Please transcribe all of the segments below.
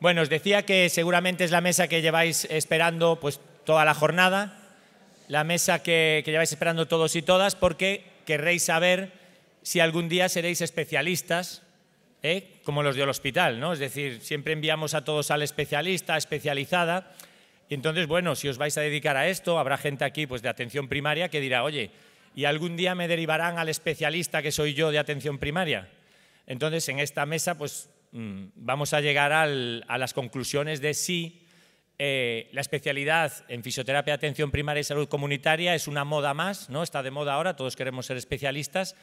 Bueno, os decía que seguramente es la mesa que lleváis esperando pues, toda la jornada, la mesa que, lleváis esperando todos y todas, porque querréis saber si algún día seréis especialistas, ¿eh? como los del hospital, ¿no? Es decir, siempre enviamos a todos al especialista, especializada, y entonces, bueno, si os vais a dedicar a esto, habrá gente aquí pues, de atención primaria que dirá, oye, ¿y algún día me derivarán al especialista que soy yo de atención primaria? Entonces, en esta mesa, pues Mm, vamos a llegar a las conclusiones de si eh, la especialidad en fisioterapia, atención primaria y salud comunitaria es una moda más, ¿no? está de moda ahora, todos queremos ser especialistas,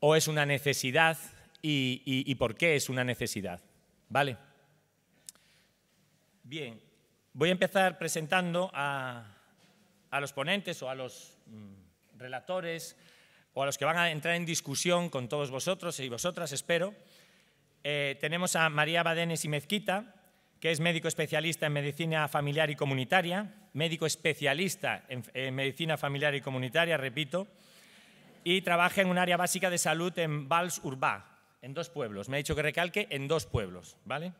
o es una necesidad y, por qué es una necesidad. ¿Vale? Bien, voy a empezar presentando a, los ponentes o a los mm, relatores o a los que van a entrar en discusión con todos vosotros y vosotras, espero. Eh, tenemos a María Badenes y Mezquita, que es médico especialista en medicina familiar y comunitaria, médico especialista en, medicina familiar y comunitaria, repito, y trabaja en un área básica de salud en Vals-Urbá, en dos pueblos. Me ha dicho que recalque en dos pueblos, ¿vale?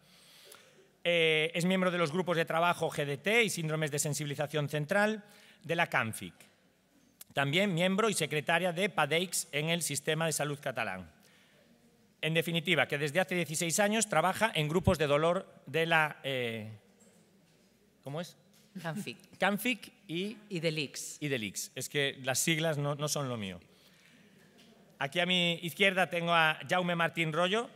Eh, es miembro de los grupos de trabajo GDT y síndromes de sensibilización central de la CANFIC. También miembro y secretaria de PADEIX en el Sistema de Salud Catalán. En definitiva, que desde hace 16 años trabaja en grupos de dolor de la... Eh, ¿Cómo es? Canfic. Canfic y... Y Delix. Y Delix. Es que las siglas no, son lo mío. Aquí a mi izquierda tengo a Jaume Martín Rollo,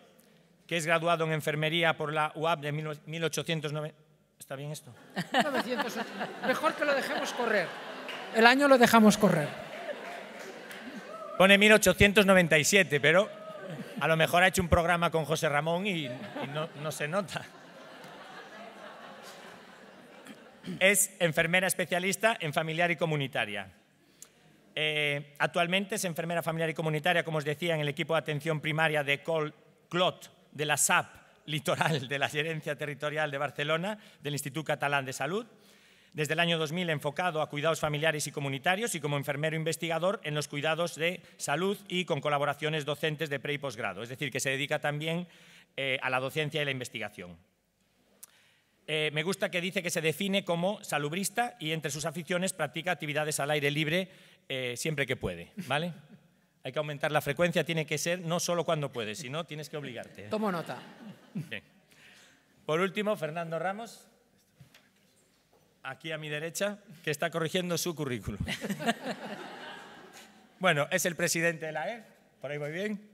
que es graduado en enfermería por la UAB de 1890. ¿Está bien esto? mejor que lo dejemos correr. El año lo dejamos correr. Pone 1897, pero a lo mejor ha hecho un programa con José Ramón y, no, se nota. Es enfermera especialista en familiar y comunitaria. Eh, actualmente es enfermera familiar y comunitaria, como os decía, en el equipo de atención primaria de Col Clot de la SAP Litoral de la Gerencia Territorial de Barcelona del Instituto Catalán de Salud desde el año 2000 enfocado a cuidados familiares y comunitarios y como enfermero investigador en los cuidados de salud y con colaboraciones docentes de pre y posgrado, es decir, que se dedica también eh, a la docencia y la investigación. Eh, me gusta que dice que se define como salubrista y entre sus aficiones practica actividades al aire libre eh, siempre que puede, ¿vale? Hay que aumentar la frecuencia, tiene que ser no solo cuando puedes, sino tienes que obligarte. Tomo nota. Por último, Fernando Ramos aquí a mi derecha, que está corrigiendo su currículum. bueno, es el presidente de la EF, por ahí voy bien.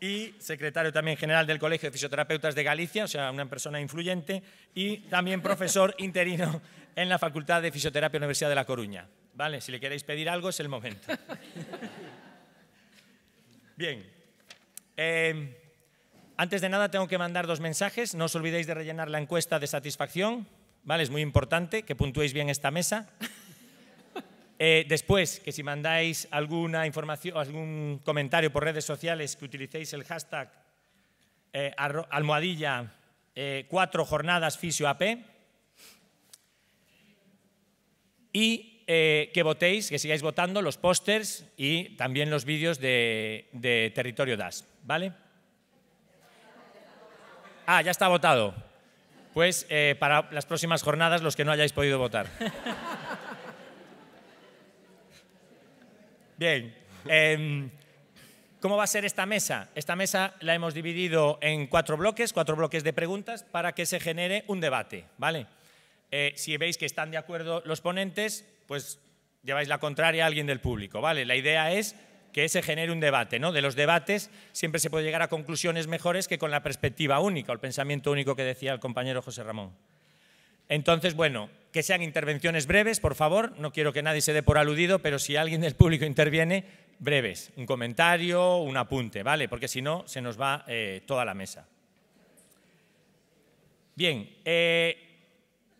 Y secretario también general del Colegio de Fisioterapeutas de Galicia, o sea, una persona influyente, y también profesor interino en la Facultad de Fisioterapia de la Universidad de La Coruña. ¿Vale? Si le queréis pedir algo, es el momento. Bien. Eh, antes de nada, tengo que mandar dos mensajes. No os olvidéis de rellenar la encuesta de satisfacción ¿vale? Es muy importante que puntuéis bien esta mesa. Eh, después, que si mandáis alguna información, algún comentario por redes sociales, que utilicéis el hashtag eh, almohadilla eh, cuatro jornadas fisioap AP y que votéis, que sigáis votando los pósters y también los vídeos de, de Territorio DAS, ¿vale? Ah, ya está votado pues eh, para las próximas jornadas los que no hayáis podido votar. Bien. Em, ¿Cómo va a ser esta mesa? Esta mesa la hemos dividido en cuatro bloques, cuatro bloques de preguntas para que se genere un debate, ¿vale? Eh, si veis que están de acuerdo los ponentes, pues lleváis la contraria a alguien del público, ¿vale? La idea es que se genere un debate. ¿no? De los debates siempre se puede llegar a conclusiones mejores que con la perspectiva única, o el pensamiento único que decía el compañero José Ramón. Entonces, bueno, que sean intervenciones breves, por favor. No quiero que nadie se dé por aludido, pero si alguien del público interviene, breves. Un comentario, un apunte, ¿vale? Porque si no, se nos va eh, toda la mesa. Bien, eh,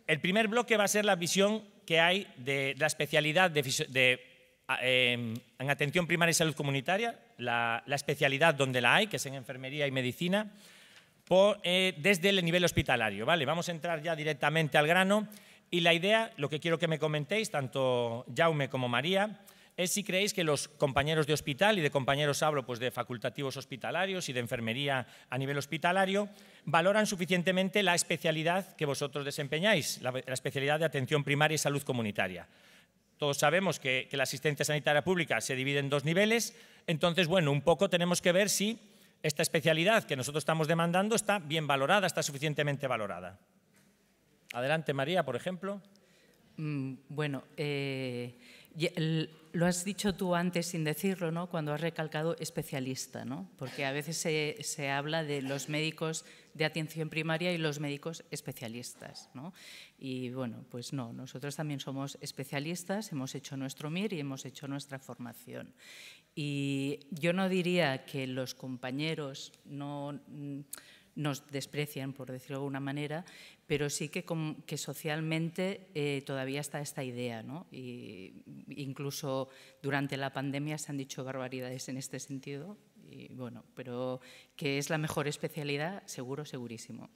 el primer bloque va a ser la visión que hay de, la especialidad de, ah, em, en atención primaria y salud comunitaria, la, especialidad donde la hay, que es en enfermería y medicina, eh, desde el nivel hospitalario. ¿vale? Vamos a entrar ya directamente al grano y la idea, lo que quiero que me comentéis, tanto Jaume como María, es si creéis que los compañeros de hospital, y de compañeros hablo pues, de facultativos hospitalarios y de enfermería a nivel hospitalario, valoran suficientemente la especialidad que vosotros desempeñáis, la especialidad de atención primaria y salud comunitaria. Todos sabemos que, la asistencia sanitaria pública se divide en dos niveles, entonces, bueno, un poco tenemos que ver si esta especialidad que nosotros estamos demandando está bien valorada, está suficientemente valorada. Adelante, María, por ejemplo. Mm, bueno, eh, lo has dicho tú antes sin decirlo, ¿no? Cuando has recalcado especialista, ¿no? Porque a veces se, se habla de los médicos de atención primaria y los médicos especialistas. ¿no? Y bueno, pues no, nosotros también somos especialistas, hemos hecho nuestro MIR y hemos hecho nuestra formación. Y yo no diría que los compañeros no mm, nos desprecian, por decirlo de alguna manera, pero sí que, que socialmente eh, todavía está esta idea. ¿no? Y incluso durante la pandemia se han dicho barbaridades en este sentido, bueno, pero ¿qué es la mejor especialidad, seguro, segurísimo.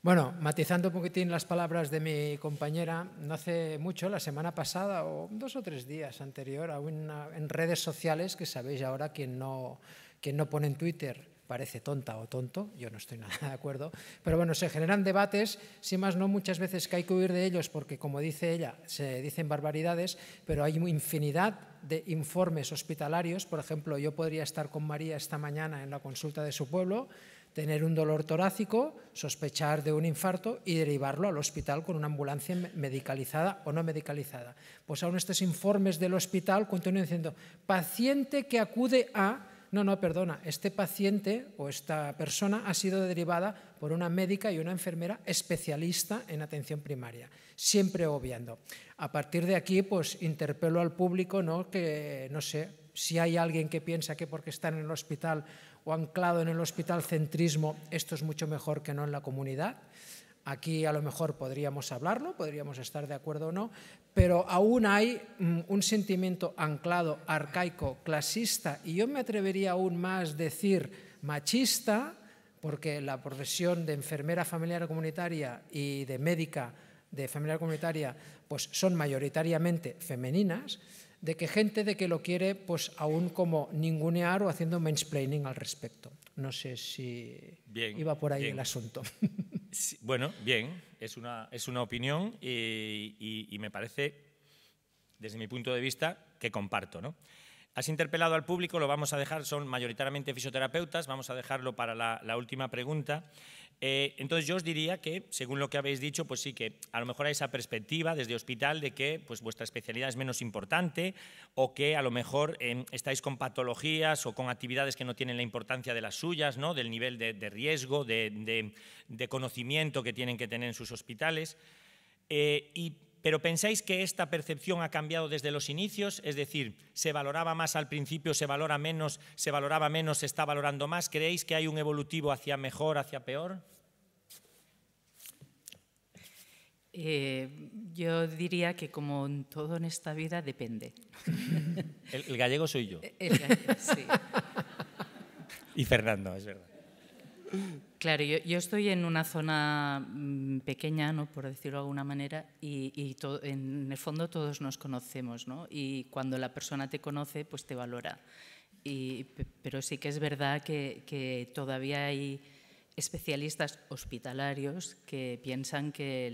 Bueno, matizando un poquitín las palabras de mi compañera, no hace mucho, la semana pasada o dos o tres días anterior, en redes sociales, que sabéis ahora quien no, quien no pone en Twitter parece tonta o tonto, yo no estoy nada de acuerdo, pero bueno, se generan debates, si más no muchas veces que hay que huir de ellos porque como dice ella, se dicen barbaridades, pero hay infinidad de informes hospitalarios. Por ejemplo, yo podría estar con María esta mañana en la consulta de su pueblo, tener un dolor torácico, sospechar de un infarto y derivarlo al hospital con una ambulancia medicalizada o no medicalizada. Pues aún estos informes del hospital continúan diciendo, paciente que acude a no, no, perdona, este paciente o esta persona ha sido derivada por una médica y una enfermera especialista en atención primaria, siempre obviando. A partir de aquí, pues interpelo al público, ¿no? Que, no sé, si hay alguien que piensa que porque está en el hospital o anclado en el hospital centrismo, esto es mucho mejor que no en la comunidad. Aquí a lo mejor podríamos hablarlo, podríamos estar de acuerdo o no, pero aún hay mm, un sentimiento anclado, arcaico, clasista, y yo me atrevería aún más decir machista, porque la profesión de enfermera familiar comunitaria y de médica de familiar comunitaria pues son mayoritariamente femeninas, de que gente de que lo quiere pues aún como ningunear o haciendo mansplaining al respecto. No sé si iba por ahí el asunto. bueno, bien, es una, es una opinión y, me parece, desde mi punto de vista, que comparto. ¿no? Has interpelado al público, lo vamos a dejar, son mayoritariamente fisioterapeutas, vamos a dejarlo para la, la última pregunta. Eh, entonces yo os diría que, según lo que habéis dicho, pues sí que a lo mejor hay esa perspectiva desde hospital de que pues, vuestra especialidad es menos importante o que a lo mejor em, estáis con patologías o con actividades que no tienen la importancia de las suyas, ¿no? del nivel de, riesgo, de, conocimiento que tienen que tener en sus hospitales. Eh, y pero ¿pensáis que esta percepción ha cambiado desde los inicios? Es decir, ¿se valoraba más al principio, se valora menos, se valoraba menos, se está valorando más? ¿Creéis que hay un evolutivo hacia mejor, hacia peor? Eh, yo diría que como en todo en esta vida depende. El, gallego soy yo. El, gallego, sí. y Fernando, es verdad. Claro, yo, estoy en una zona mm, pequeña, ¿no? por decirlo de alguna manera, y, en el fondo todos nos conocemos, y cuando la persona te conoce, pues te valora. pero sí que es verdad que, todavía hay especialistas hospitalarios que piensan que,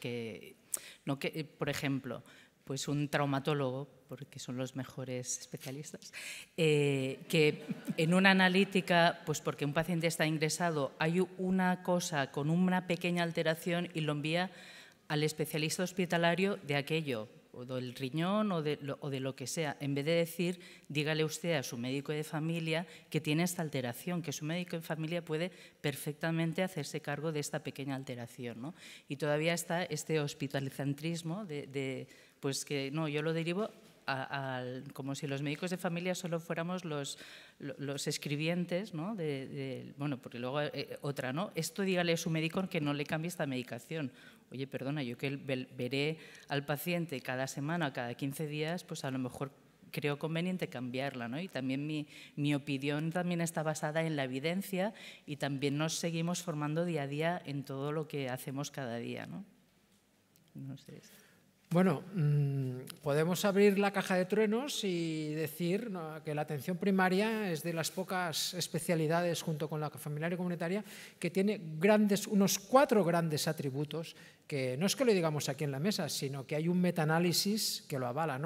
que por ejemplo, pues un traumatólogo, porque son los mejores especialistas, eh, que en una analítica, pues porque un paciente está ingresado, hay una cosa con una pequeña alteración y lo envía al especialista hospitalario de aquello, o del riñón o de, lo, o de lo que sea, en vez de decir, dígale usted a su médico de familia que tiene esta alteración, que su médico de familia puede perfectamente hacerse cargo de esta pequeña alteración. ¿no? Y todavía está este hospitalizantrismo de pues que no, yo lo derivo como si los médicos de familia solo fuéramos los, los escribientes, ¿no? bueno, porque luego eh, otra, ¿no? Esto dígale a su médico que no le cambie esta medicación. Oye, perdona, yo que veré al paciente cada semana cada 15 días, pues a lo mejor creo conveniente cambiarla, ¿no? Y también mi, mi opinión también está basada en la evidencia y también nos seguimos formando día a día en todo lo que hacemos cada día, ¿no? No sé. Bueno, mm, podemos abrir la caja de truenos y decir que la atención primaria es de las pocas especialidades junto con la familiar y comunitaria que tiene unos cuatro grandes atributos que no es que lo digamos aquí en la mesa, sino que hay un metaanálisis que lo avala,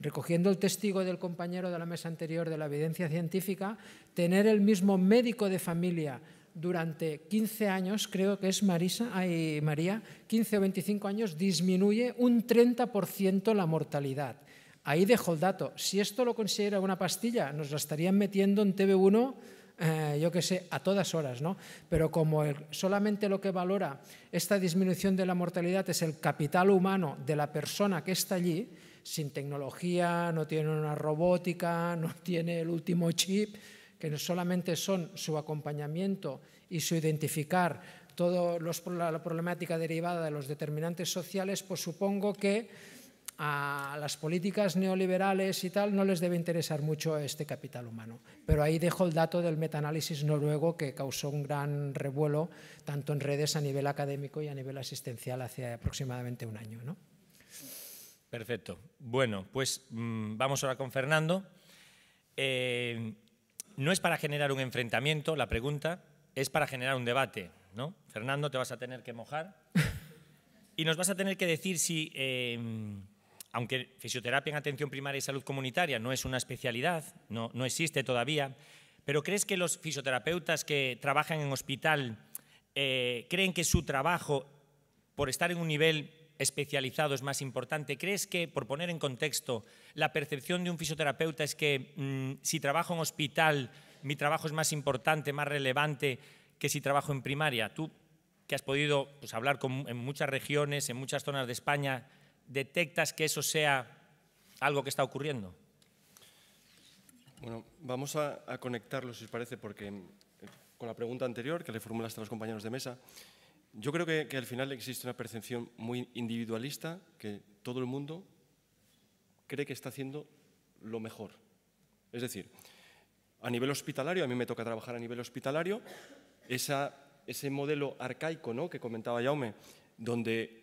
recogiendo el testigo del compañero de la mesa anterior de la evidencia científica, tener el mismo médico de familia durante 15 años, creo que es Marisa, ay, María, 15 o 25 años, disminuye un 30% la mortalidad. Ahí dejo el dato. Si esto lo considera una pastilla, nos la estarían metiendo en TV1, eh, yo qué sé, a todas horas, ¿no? Pero como solamente lo que valora esta disminución de la mortalidad es el capital humano de la persona que está allí, sin tecnología, no tiene una robótica, no tiene el último chip, que solamente son su acompañamiento y su identificar toda la problemática derivada de los determinantes sociales, pues supongo que a las políticas neoliberales y tal no les debe interesar mucho este capital humano. Pero ahí dejo el dato del metaanálisis noruego que causó un gran revuelo tanto en redes a nivel académico y a nivel asistencial hace aproximadamente un año. Perfecto. Bueno, pues mm, vamos ahora con Fernando. Eh, no es para generar un enfrentamiento, la pregunta, es para generar un debate. ¿no? Fernando, te vas a tener que mojar y nos vas a tener que decir si, eh, aunque fisioterapia en atención primaria y salud comunitaria no es una especialidad, no, no existe todavía, pero ¿crees que los fisioterapeutas que trabajan en hospital eh, creen que su trabajo, por estar en un nivel especializado es más importante? ¿Crees que, por poner en contexto, la percepción de un fisioterapeuta es que mm, si trabajo en hospital, mi trabajo es más importante, más relevante que si trabajo en primaria? Tú, que has podido pues, hablar con, en muchas regiones, en muchas zonas de España, ¿detectas que eso sea algo que está ocurriendo? Bueno, vamos a, a conectarlo, si os parece, porque eh, con la pregunta anterior que le formulaste a los compañeros de mesa, yo creo que, al final existe una percepción muy individualista que todo el mundo cree que está haciendo lo mejor. Es decir, a nivel hospitalario, a mí me toca trabajar a nivel hospitalario, ese modelo arcaico ¿no? que comentaba Jaume, donde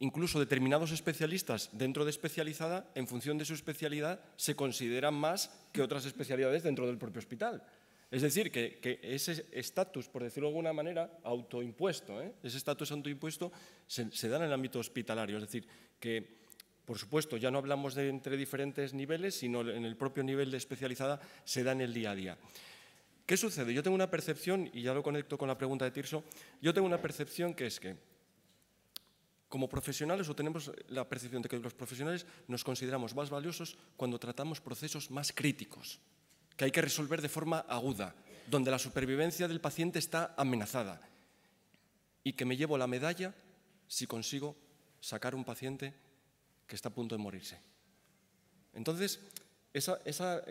incluso determinados especialistas dentro de especializada, en función de su especialidad, se consideran más que otras especialidades dentro del propio hospital. Es decir, que, ese estatus, por decirlo de alguna manera, autoimpuesto, ¿eh? ese estatus autoimpuesto se, da en el ámbito hospitalario. Es decir, que, por supuesto, ya no hablamos entre diferentes niveles, sino en el propio nivel de especializada se da en el día a día. ¿Qué sucede? Yo tengo una percepción, y ya lo conecto con la pregunta de Tirso, yo tengo una percepción que es que como profesionales o tenemos la percepción de que los profesionales nos consideramos más valiosos cuando tratamos procesos más críticos que hay que resolver de forma aguda, donde la supervivencia del paciente está amenazada y que me llevo la medalla si consigo sacar un paciente que está a punto de morirse. Entonces, esa,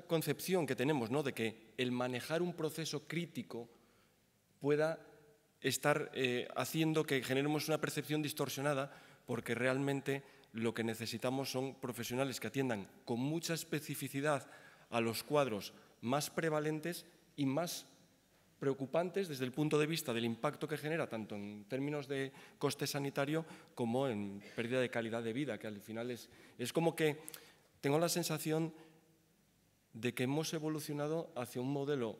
concepción que tenemos de que el manejar un proceso crítico pueda estar eh, haciendo que generemos una percepción distorsionada porque realmente lo que necesitamos son profesionales que atiendan con mucha especificidad a los cuadros, más prevalentes y más preocupantes desde el punto de vista del impacto que genera, tanto en términos de coste sanitario como en pérdida de calidad de vida, que al final es, es como que tengo la sensación de que hemos evolucionado hacia un modelo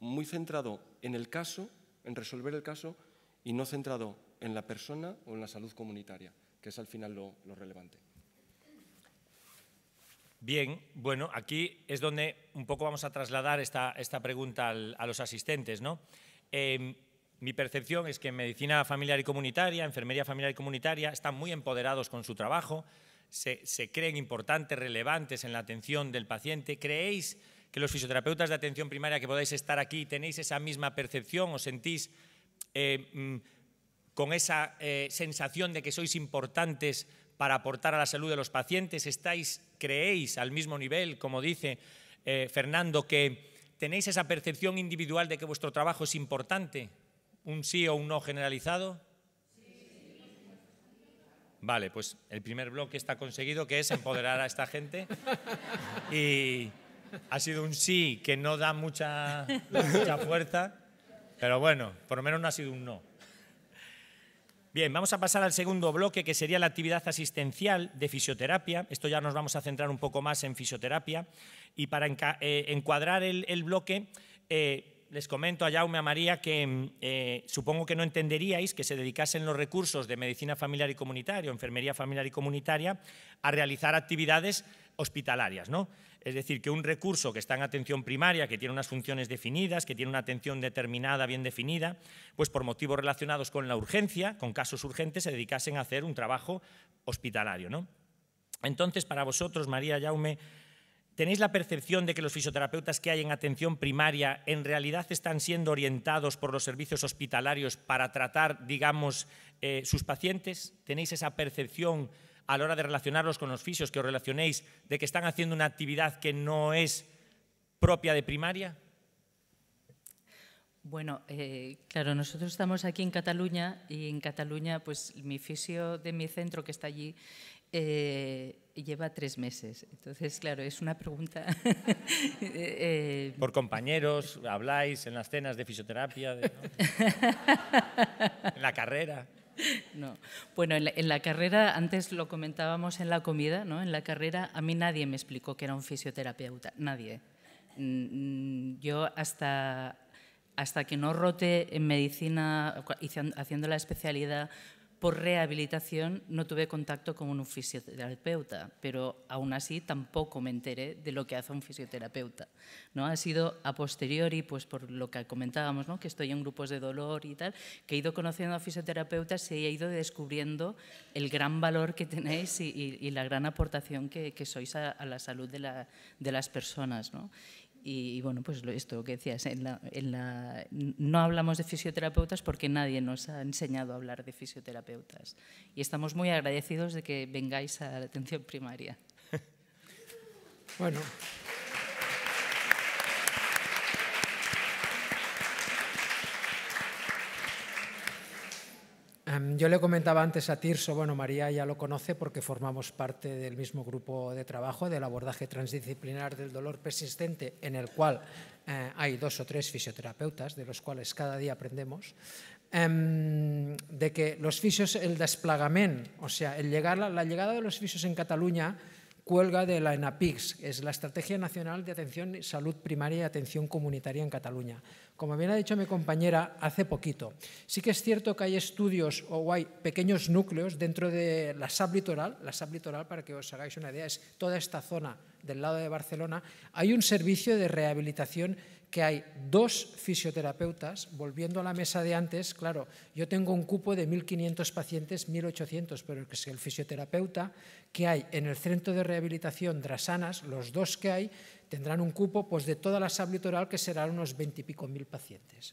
muy centrado en el caso, en resolver el caso, y no centrado en la persona o en la salud comunitaria, que es al final lo relevante. Bien, bueno, aquí es donde un poco vamos a trasladar esta, pregunta a los asistentes. ¿no? Em, mi percepción es que en medicina familiar y comunitaria, enfermería familiar y comunitaria, están muy empoderados con su trabajo, se, creen importantes, relevantes en la atención del paciente. ¿Creéis que los fisioterapeutas de atención primaria que podáis estar aquí tenéis esa misma percepción o sentís eh, mm, con esa eh, sensación de que sois importantes? para aportar a la salud de los pacientes? ¿Estáis, creéis, al mismo nivel, como dice eh, Fernando, que tenéis esa percepción individual de que vuestro trabajo es importante? ¿Un sí o un no generalizado? Vale, pues el primer bloque está conseguido, que es empoderar a esta gente. Y ha sido un sí que no da mucha, mucha fuerza, pero bueno, por lo menos no ha sido un no. Bien, vamos a pasar al segundo bloque, que sería la actividad asistencial de fisioterapia. Esto ya nos vamos a centrar un poco más en fisioterapia. Y para eh, encuadrar el, bloque, eh, les comento a Jaume, a María, que eh, supongo que no entenderíais que se dedicasen los recursos de medicina familiar y comunitaria o enfermería familiar y comunitaria a realizar actividades hospitalarias, ¿no? Es decir, que un recurso que está en atención primaria, que tiene unas funciones definidas, que tiene una atención determinada, bien definida, pues por motivos relacionados con la urgencia, con casos urgentes, se dedicasen a hacer un trabajo hospitalario. ¿no? Entonces, para vosotros, María Yaume, ¿tenéis la percepción de que los fisioterapeutas que hay en atención primaria en realidad están siendo orientados por los servicios hospitalarios para tratar, digamos, eh, sus pacientes? ¿Tenéis esa percepción? a la hora de relacionarlos con los fisios, que os relacionéis, de que están haciendo una actividad que no es propia de primaria? Bueno, eh, claro, nosotros estamos aquí en Cataluña y en Cataluña, pues mi fisio de mi centro que está allí eh, lleva tres meses. Entonces, claro, es una pregunta. Eh, Por compañeros, habláis en las cenas de fisioterapia, en la carrera. No. Bueno, en la, carrera, antes lo comentábamos en la comida, ¿no? En la carrera a mí nadie me explicó que era un fisioterapeuta, nadie. Mm, mm, yo hasta, hasta que no rote en medicina, haciendo la especialidad, por rehabilitación no tuve contacto con un fisioterapeuta, pero aún así tampoco me enteré de lo que hace un fisioterapeuta. ¿no? Ha sido a posteriori, pues por lo que comentábamos, ¿no? que estoy en grupos de dolor y tal, que he ido conociendo a fisioterapeutas y he ido descubriendo el gran valor que tenéis y, la gran aportación que, sois a, la salud de, las personas. ¿no? Y, bueno, pues esto que decías, en la, no hablamos de fisioterapeutas porque nadie nos ha enseñado a hablar de fisioterapeutas. Y estamos muy agradecidos de que vengáis a la atención primaria. bueno. Em, yo le comentaba antes a Tirso, bueno, María ya lo conoce porque formamos parte del mismo grupo de trabajo del abordaje transdisciplinar del dolor persistente, en el cual eh, hay dos o tres fisioterapeutas, de los cuales cada día aprendemos, em, de que los fisios, el desplagament, o sea, la llegada de los fisios en Cataluña cuelga de la ENAPIX, es la Estrategia Nacional de Atención Salud Primaria y Atención Comunitaria en Cataluña como bien ha dicho mi compañera, hace poquito. Sí que es cierto que hay estudios o hay pequeños núcleos dentro de la SAP Litoral. La SAP Litoral, para que os hagáis una idea, es toda esta zona del lado de Barcelona. Hay un servicio de rehabilitación que hay dos fisioterapeutas, volviendo a la mesa de antes, claro, yo tengo un cupo de 1.500 pacientes, 1.800, pero es el fisioterapeuta que hay en el centro de rehabilitación Drasanas, los dos que hay, tendrán un cupo pues, de toda la litoral que serán unos veintipico mil pacientes.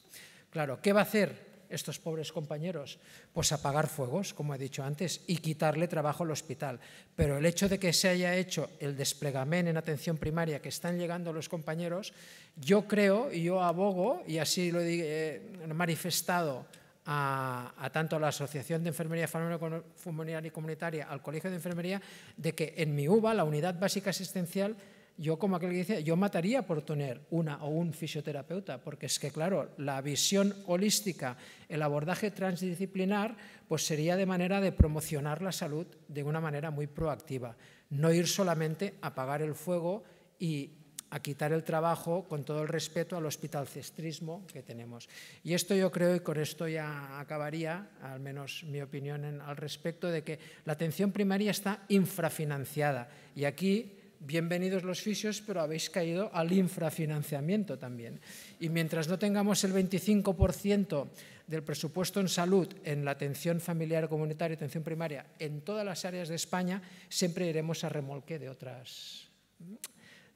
Claro, ¿qué va a hacer estos pobres compañeros? Pues apagar fuegos, como he dicho antes, y quitarle trabajo al hospital. Pero el hecho de que se haya hecho el desplegamen en atención primaria que están llegando los compañeros, yo creo y yo abogo, y así lo he eh, manifestado a, tanto a la Asociación de Enfermería Familiar y Comunitaria, al Colegio de Enfermería, de que en mi UBA, la Unidad Básica Asistencial, yo como aquel que dice, yo mataría por tener una o un fisioterapeuta, porque es que, claro, la visión holística, el abordaje transdisciplinar, pues sería de manera de promocionar la salud de una manera muy proactiva, no ir solamente a apagar el fuego y a quitar el trabajo con todo el respeto al hospitalcestrismo que tenemos. Y esto yo creo, y con esto ya acabaría, al menos mi opinión al respecto, de que la atención primaria está infrafinanciada. Y aquí bienvenidos los fisios, pero habéis caído al infrafinanciamiento también. Y mientras no tengamos el 25% del presupuesto en salud, en la atención familiar comunitaria, atención primaria, en todas las áreas de España, siempre iremos a remolque de otras,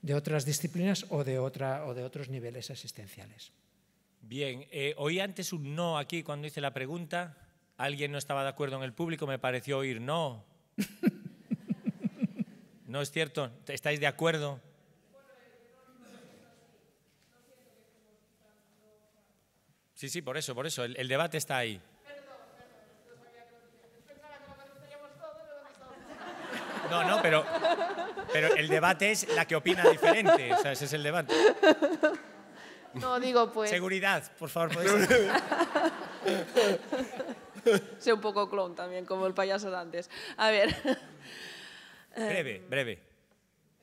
de otras disciplinas o de, otra, o de otros niveles asistenciales. Bien, eh, oí antes un no aquí cuando hice la pregunta. Alguien no estaba de acuerdo en el público, me pareció oír no. ¿No es cierto? ¿Estáis de acuerdo? Sí, sí, por eso, por eso. El, debate está ahí. No, no, pero, pero el debate es la que opina diferente. O sea, ese es el debate. No, digo pues. Seguridad, por favor, Sé un poco clon también, como el payaso de antes. A ver. Eh, breve, breve.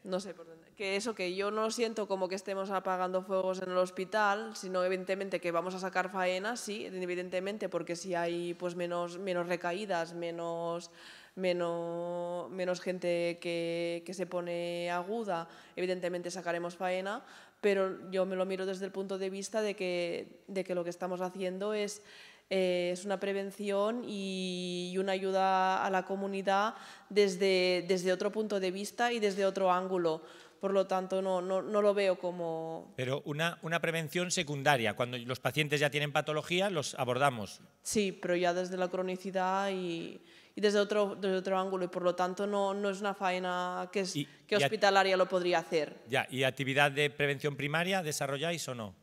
No sé por dónde. Que eso, que yo no siento como que estemos apagando fuegos en el hospital, sino evidentemente que vamos a sacar faena, sí, evidentemente, porque si hay pues menos, menos recaídas, menos, menos, menos gente que, se pone aguda, evidentemente sacaremos faena, pero yo me lo miro desde el punto de vista de que, de que lo que estamos haciendo es eh, es una prevención y, una ayuda a la comunidad desde, desde otro punto de vista y desde otro ángulo. Por lo tanto, no, no, lo veo como... Pero una, una, prevención secundaria. Cuando los pacientes ya tienen patología, los abordamos. Sí, pero ya desde la cronicidad y, desde, otro, otro ángulo. Y por lo tanto, no, no es una faena que, que hospitalaria lo podría hacer. Ya, ¿y actividad de prevención primaria desarrolláis o no?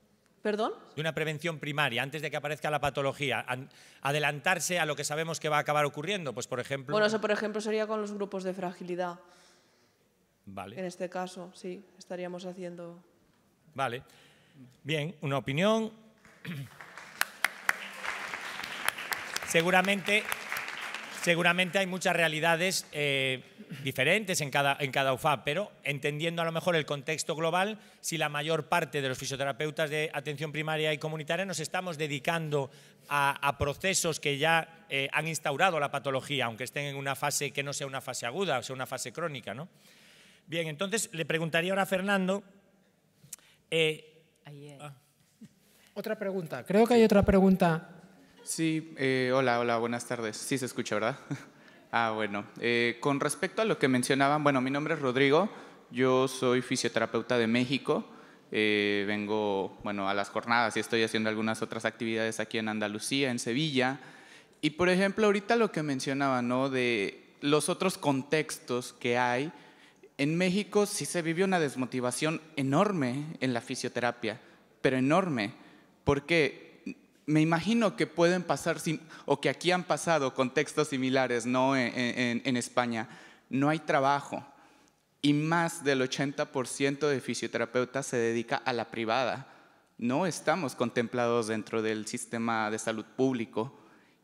De una prevención primaria, antes de que aparezca la patología, adelantarse a lo que sabemos que va a acabar ocurriendo, pues por ejemplo... Bueno, eso por ejemplo sería con los grupos de fragilidad. Vale. En este caso, sí, estaríamos haciendo... Vale. Bien, una opinión. Seguramente seguramente hay muchas realidades eh, diferentes en cada, en pero entendiendo a lo mejor el contexto global, si la mayor parte de los fisioterapeutas de atención primaria y comunitaria nos estamos dedicando a, procesos que ya eh, han instaurado la patología, aunque estén en una fase que no sea una fase aguda, o sea una fase crónica. ¿no? Bien, entonces le preguntaría ahora a Fernando. Eh, ah. Otra pregunta, creo que hay otra pregunta Sí, eh, hola, hola, buenas tardes. Sí se escucha, ¿verdad? ah, bueno. Eh, con respecto a lo que mencionaban, bueno, mi nombre es Rodrigo, yo soy fisioterapeuta de México, eh, vengo, bueno, a las jornadas y estoy haciendo algunas otras actividades aquí en Andalucía, en Sevilla. Y por ejemplo, ahorita lo que mencionaba, ¿no? De los otros contextos que hay, en México sí se vive una desmotivación enorme en la fisioterapia, pero enorme. ¿Por qué? me imagino que pueden pasar, o que aquí han pasado contextos similares, ¿no? En, España, no hay trabajo y más del 80% de fisioterapeutas se dedica a la privada. No estamos contemplados dentro del sistema de salud público.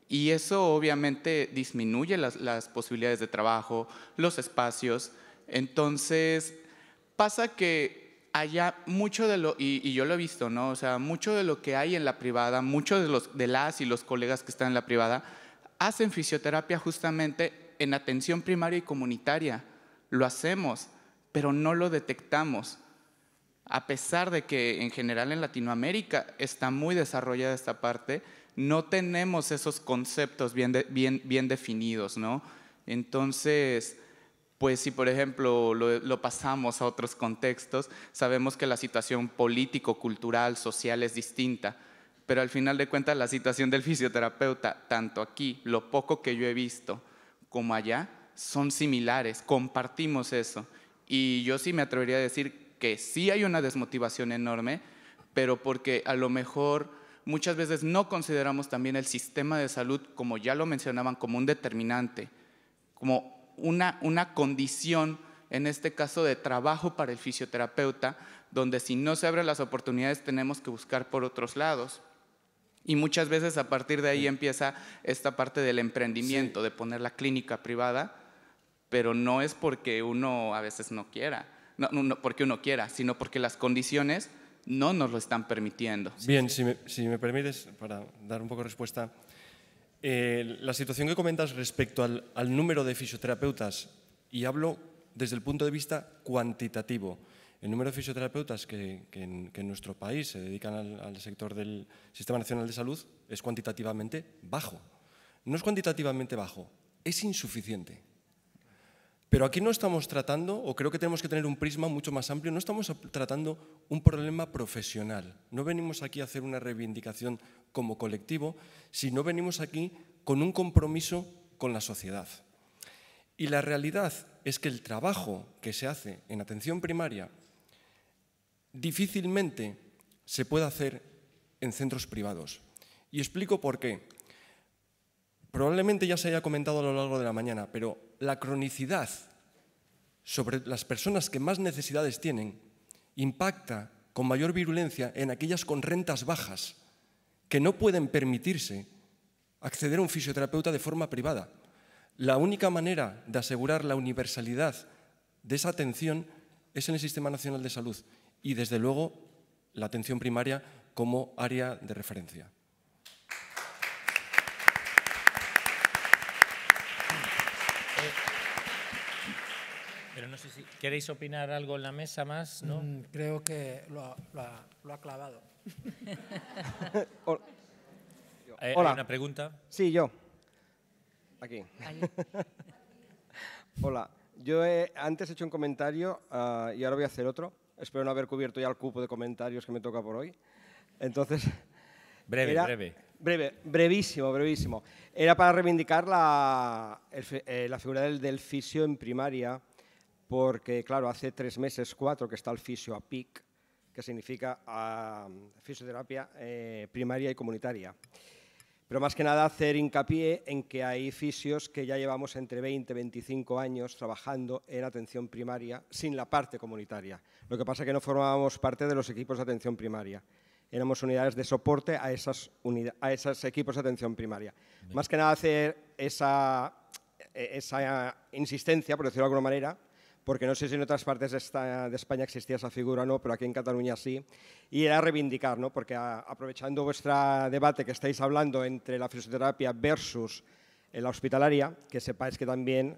Y eso obviamente disminuye las, posibilidades de trabajo, los espacios. Entonces, pasa que allá mucho de lo, y, yo lo he visto, ¿no? O sea, mucho de lo que hay en la privada, muchos de, los, de las y los colegas que están en la privada, hacen fisioterapia justamente en atención primaria y comunitaria. Lo hacemos, pero no lo detectamos. A pesar de que en general en Latinoamérica está muy desarrollada esta parte, no tenemos esos conceptos bien, bien, bien definidos, ¿no? Entonces, pues si por ejemplo lo, pasamos a otros contextos, sabemos que la situación político, cultural, social es distinta, pero al final de cuentas la situación del fisioterapeuta, tanto aquí, lo poco que yo he visto, como allá, son similares, compartimos eso. Y yo sí me atrevería a decir que sí hay una desmotivación enorme, pero porque a lo mejor muchas veces no consideramos también el sistema de salud, como ya lo mencionaban, como un determinante, como una, una condición, en este caso de trabajo para el fisioterapeuta, donde si no se abren las oportunidades tenemos que buscar por otros lados. Y muchas veces a partir de ahí empieza esta parte del emprendimiento, de poner la clínica privada, pero no es porque uno a veces no quiera, no, no, porque uno quiera, sino porque las condiciones no nos lo están permitiendo. Bien, si me, si me permites, para dar un poco de respuesta eh, la situación que comentas respecto al, número de fisioterapeutas, y hablo desde el punto de vista cuantitativo, el número de fisioterapeutas que, en, nuestro país se dedican al, al, sector del Sistema Nacional de Salud es cuantitativamente bajo. No es cuantitativamente bajo, es insuficiente. Pero aquí no estamos tratando, o creo que tenemos que tener un prisma mucho más amplio, no estamos tratando un problema profesional. No venimos aquí a hacer una reivindicación como colectivo si no venimos aquí con un compromiso con la sociedad. Y la realidad es que el trabajo que se hace en atención primaria difícilmente se puede hacer en centros privados. Y explico por qué. Probablemente ya se haya comentado a lo largo de la mañana, pero la cronicidad sobre las personas que más necesidades tienen impacta con mayor virulencia en aquellas con rentas bajas que no pueden permitirse acceder a un fisioterapeuta de forma privada. La única manera de asegurar la universalidad de esa atención es en el Sistema Nacional de Salud y, desde luego, la atención primaria como área de referencia. Pero no sé si queréis opinar algo en la mesa más, mm, creo que lo ha clavado. ¿Hay Hola. una pregunta? Sí, yo. Aquí. Hola. Yo antes he hecho un comentario ah, y ahora voy a hacer otro. Espero no haber cubierto ya el cupo de comentarios que me toca por hoy. Entonces. Breve, breve. Breve, brevísimo, brevísimo. Era para reivindicar eh, la, figura del, del, fisio en primaria, porque, claro, hace tres meses, cuatro, que está el fisio a PIC, que significa ah, fisioterapia eh, primaria y comunitaria. Pero más que nada hacer hincapié en que hay fisios que ya llevamos entre 20 y 25 años trabajando en atención primaria sin la parte comunitaria. Lo que pasa es que no formábamos parte de los equipos de atención primaria. Éramos unidades de soporte a, esos equipos de atención primaria. Más que nada hacer esa, e-, esa insistencia, por decirlo de alguna manera, porque no sé si en otras partes de, España existía esa figura no, pero aquí en Cataluña sí, y era reivindicar, ¿no? porque aprovechando vuestro debate que estáis hablando entre la fisioterapia versus eh, la hospitalaria, que sepáis que también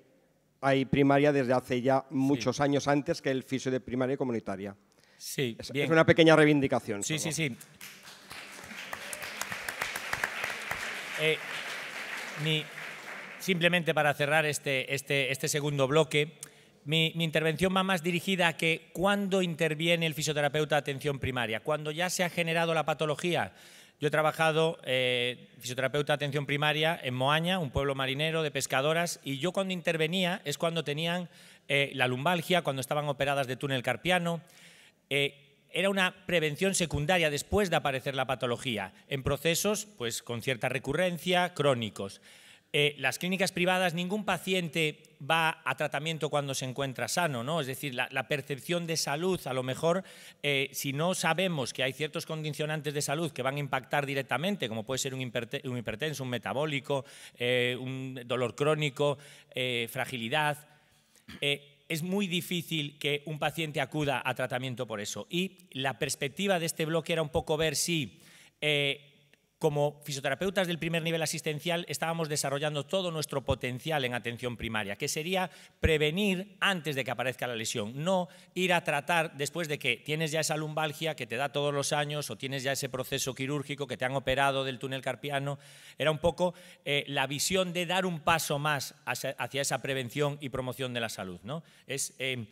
hay primaria desde hace ya muchos años antes que el fisio de primaria comunitaria. Sí, es, bien. es una pequeña reivindicación. Sí, sí, sí. Eh, simplemente para cerrar este, este, este segundo bloque, mi, intervención va más dirigida a que cuando interviene el fisioterapeuta de atención primaria, cuando ya se ha generado la patología. Yo he trabajado eh, fisioterapeuta de atención primaria en Moaña, un pueblo marinero de pescadoras, y yo cuando intervenía es cuando tenían eh, la lumbalgia, cuando estaban operadas de túnel carpiano. Eh, era una prevención secundaria después de aparecer la patología, en procesos pues, con cierta recurrencia, crónicos. Eh, las clínicas privadas, ningún paciente va a tratamiento cuando se encuentra sano, ¿no? Es decir, la, percepción de salud, a lo mejor, eh, si no sabemos que hay ciertos condicionantes de salud que van a impactar directamente, como puede ser un, hipertenso, un metabólico, eh, un dolor crónico, fragilidad, es muy difícil que un paciente acuda a tratamiento por eso. Y la perspectiva de este bloque era un poco ver si como fisioterapeutas del primer nivel asistencial estábamos desarrollando todo nuestro potencial en atención primaria, que sería prevenir antes de que aparezca la lesión, no ir a tratar después de que tienes ya esa lumbalgia que te da todos los años o tienes ya ese proceso quirúrgico que te han operado del túnel carpiano. Era un poco eh, la visión de dar un paso más hacia, esa prevención y promoción de la salud. ¿no? Es em,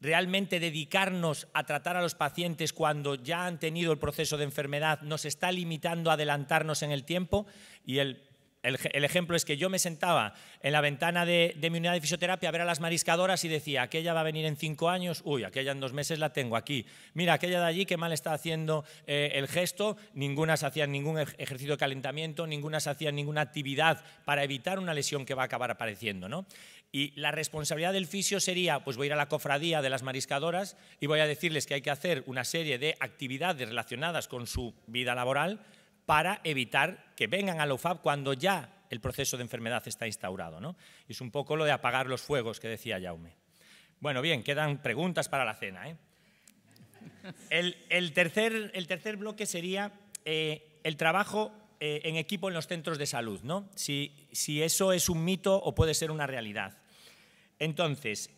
realmente dedicarnos a tratar a los pacientes cuando ya han tenido el proceso de enfermedad nos está limitando a adelantarnos en el tiempo y el el, ejemplo es que yo me sentaba en la ventana de, mi unidad de fisioterapia a ver a las mariscadoras y decía, aquella va a venir en cinco años, uy, aquella en dos meses la tengo aquí. Mira, aquella de allí, qué mal está haciendo eh, el gesto, ninguna se hacía ningún ejercicio de calentamiento, ninguna se hacía ninguna actividad para evitar una lesión que va a acabar apareciendo. ¿no? Y la responsabilidad del fisio sería, pues voy a ir a la cofradía de las mariscadoras y voy a decirles que hay que hacer una serie de actividades relacionadas con su vida laboral para evitar que vengan a la UFAP cuando ya el proceso de enfermedad está instaurado. Es un poco lo de apagar los fuegos que decía Jaume. Bueno, bien, quedan preguntas para la cena. ¿eh? El, tercer, bloque sería eh, el trabajo eh, en equipo en los centros de salud, ¿no? Si, eso es un mito o puede ser una realidad. Entonces,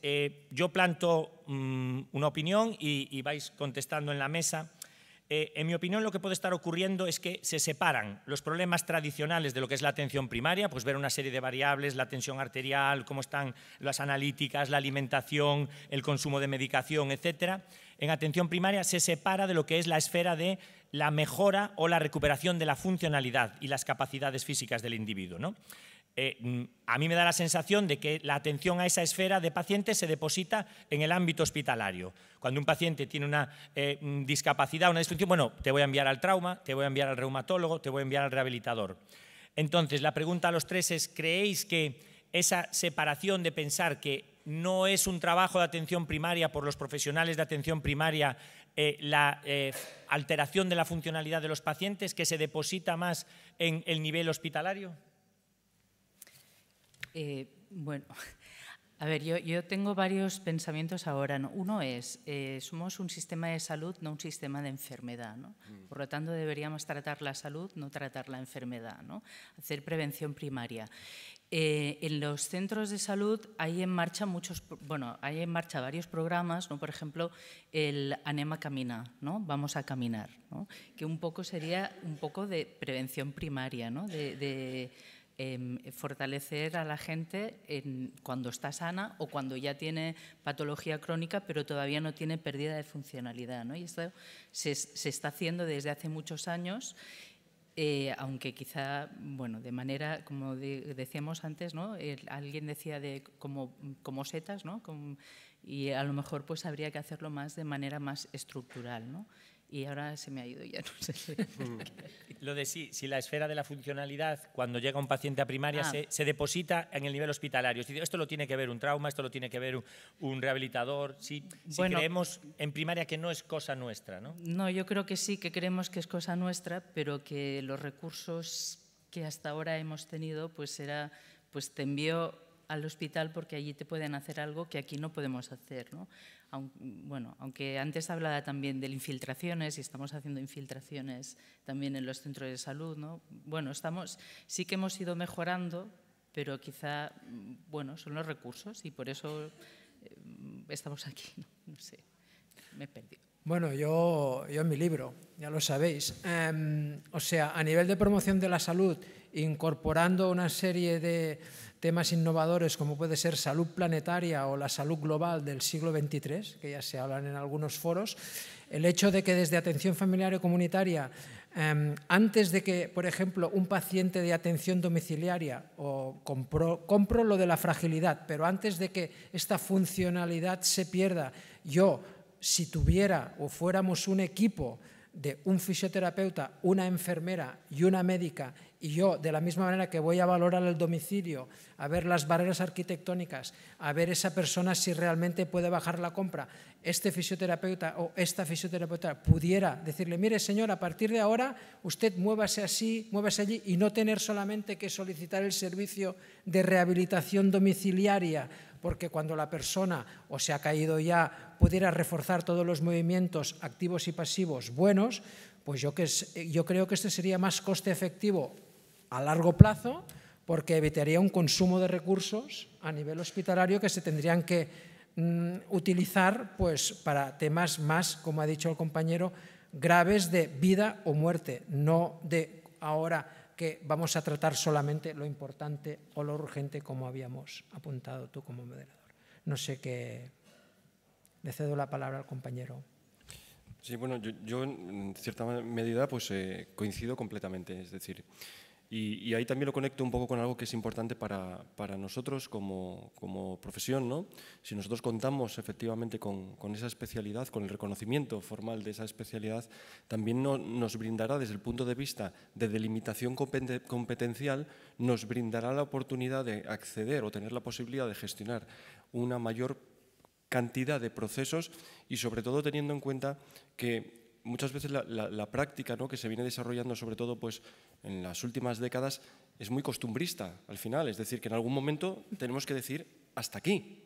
yo planto mm, una opinión y vais contestando en la mesa. Eh, en mi opinión, lo que puede estar ocurriendo es que se separan los problemas tradicionales de lo que es la atención primaria, pues ver una serie de variables, la tensión arterial, cómo están las analíticas, la alimentación, el consumo de medicación, etcétera. En atención primaria se separa de lo que es la esfera de la mejora o la recuperación de la funcionalidad y las capacidades físicas del individuo. Eh, a mí me da la sensación de que la atención a esa esfera de pacientes se deposita en el ámbito hospitalario. Cuando un paciente tiene una eh, mm, discapacidad, una disfunción, bueno, te voy a enviar al trauma, te voy a enviar al reumatólogo, te voy a enviar al rehabilitador. Entonces, la pregunta a los tres es, ¿creéis que esa separación de pensar que no es un trabajo de atención primaria por los profesionales de atención primaria eh, la eh, alteración de la funcionalidad de los pacientes que se deposita más en el nivel hospitalario? bueno, a ver, yo, tengo varios pensamientos ahora. Uno es, eh, somos un sistema de salud, no un sistema de enfermedad. ¿no? Mm. Por lo tanto, deberíamos tratar la salud, no tratar la enfermedad. ¿no? Hacer prevención primaria. Eh, en los centros de salud hay en marcha muchos, bueno, hay en marcha varios programas, ¿no? Por ejemplo, el Anema Camina, ¿no? Vamos a caminar, ¿no? Que un poco sería un poco de prevención primaria, ¿no? de Em, fortalecer a la gente cuando está sana o cuando ya tiene patología crónica, pero todavía no tiene pérdida de funcionalidad. ¿no? Y esto se, está haciendo desde hace muchos años, eh, aunque quizá, bueno, de manera, como decíamos antes, ¿no? alguien decía de como, setas, ¿no? y a lo mejor pues habría que hacerlo más de manera más estructural, ¿no? y ahora se me ha ido ya, no sé mm. Lo de sí, si la esfera de la funcionalidad, cuando llega un paciente a primaria, ah. se, deposita en el nivel hospitalario. Esto lo tiene que ver un trauma, esto lo tiene que ver un, rehabilitador. Si, creemos en primaria que no es cosa nuestra, ¿no? No, yo creo que sí, que creemos que es cosa nuestra, pero que los recursos que hasta ahora hemos tenido, pues era, pues te envío al hospital porque allí te pueden hacer algo que aquí no podemos hacer. bueno, aunque antes hablaba también de infiltraciones y estamos haciendo infiltraciones también en los centros de salud, ¿no? bueno, estamos, sí que hemos ido mejorando, pero quizá bueno, son los recursos y por eso eh, estamos aquí. sé, me he perdido. Bueno, yo, yo en mi libro, ya lo sabéis. Em, o sea, a nivel de promoción de la salud, incorporando una serie de, temas innovadores como puede ser salud planetaria o la salud global del siglo XXIII, que ya se hablan en algunos foros, el hecho de que desde atención familiar y comunitaria, em, antes de que, por ejemplo, un paciente de atención domiciliaria, o compro, compro lo de la fragilidad, pero antes de que esta funcionalidad se pierda, yo, si tuviera o fuéramos un equipo, de un fisioterapeuta, una enfermera y una médica, y yo, de la misma manera que voy a valorar el domicilio, a ver las barreras arquitectónicas, a ver esa persona si realmente puede bajar la compra, este fisioterapeuta o esta fisioterapeuta pudiera decirle, mire señor, a partir de ahora usted muévase así, muévase allí, y no tener solamente que solicitar el servicio de rehabilitación domiciliaria porque cuando la persona o se ha caído ya pudiera reforzar todos los movimientos activos y pasivos buenos, pues yo, creo que este sería más coste efectivo a largo plazo porque evitaría un consumo de recursos a nivel hospitalario que se tendrían que mm, utilizar pues, para temas más, como ha dicho el compañero, graves de vida o muerte, no de ahora vamos a tratar solamente lo importante o lo urgente como habíamos apuntado tú como moderador. No sé qué. Le cedo la palabra al compañero. Sí, bueno, yo, en cierta medida pues eh, coincido completamente. Es decir, y, ahí también lo conecto un poco con algo que es importante para, nosotros como, profesión. ¿no? Si nosotros contamos efectivamente con, esa especialidad, con el reconocimiento formal de esa especialidad, también nos brindará desde el punto de vista de delimitación competencial, nos brindará la oportunidad de acceder o tener la posibilidad de gestionar una mayor cantidad de procesos y sobre todo teniendo en cuenta que muchas veces la, práctica que se viene desarrollando, sobre todo pues, en las últimas décadas, es muy costumbrista al final. Es decir, que en algún momento tenemos que decir hasta aquí.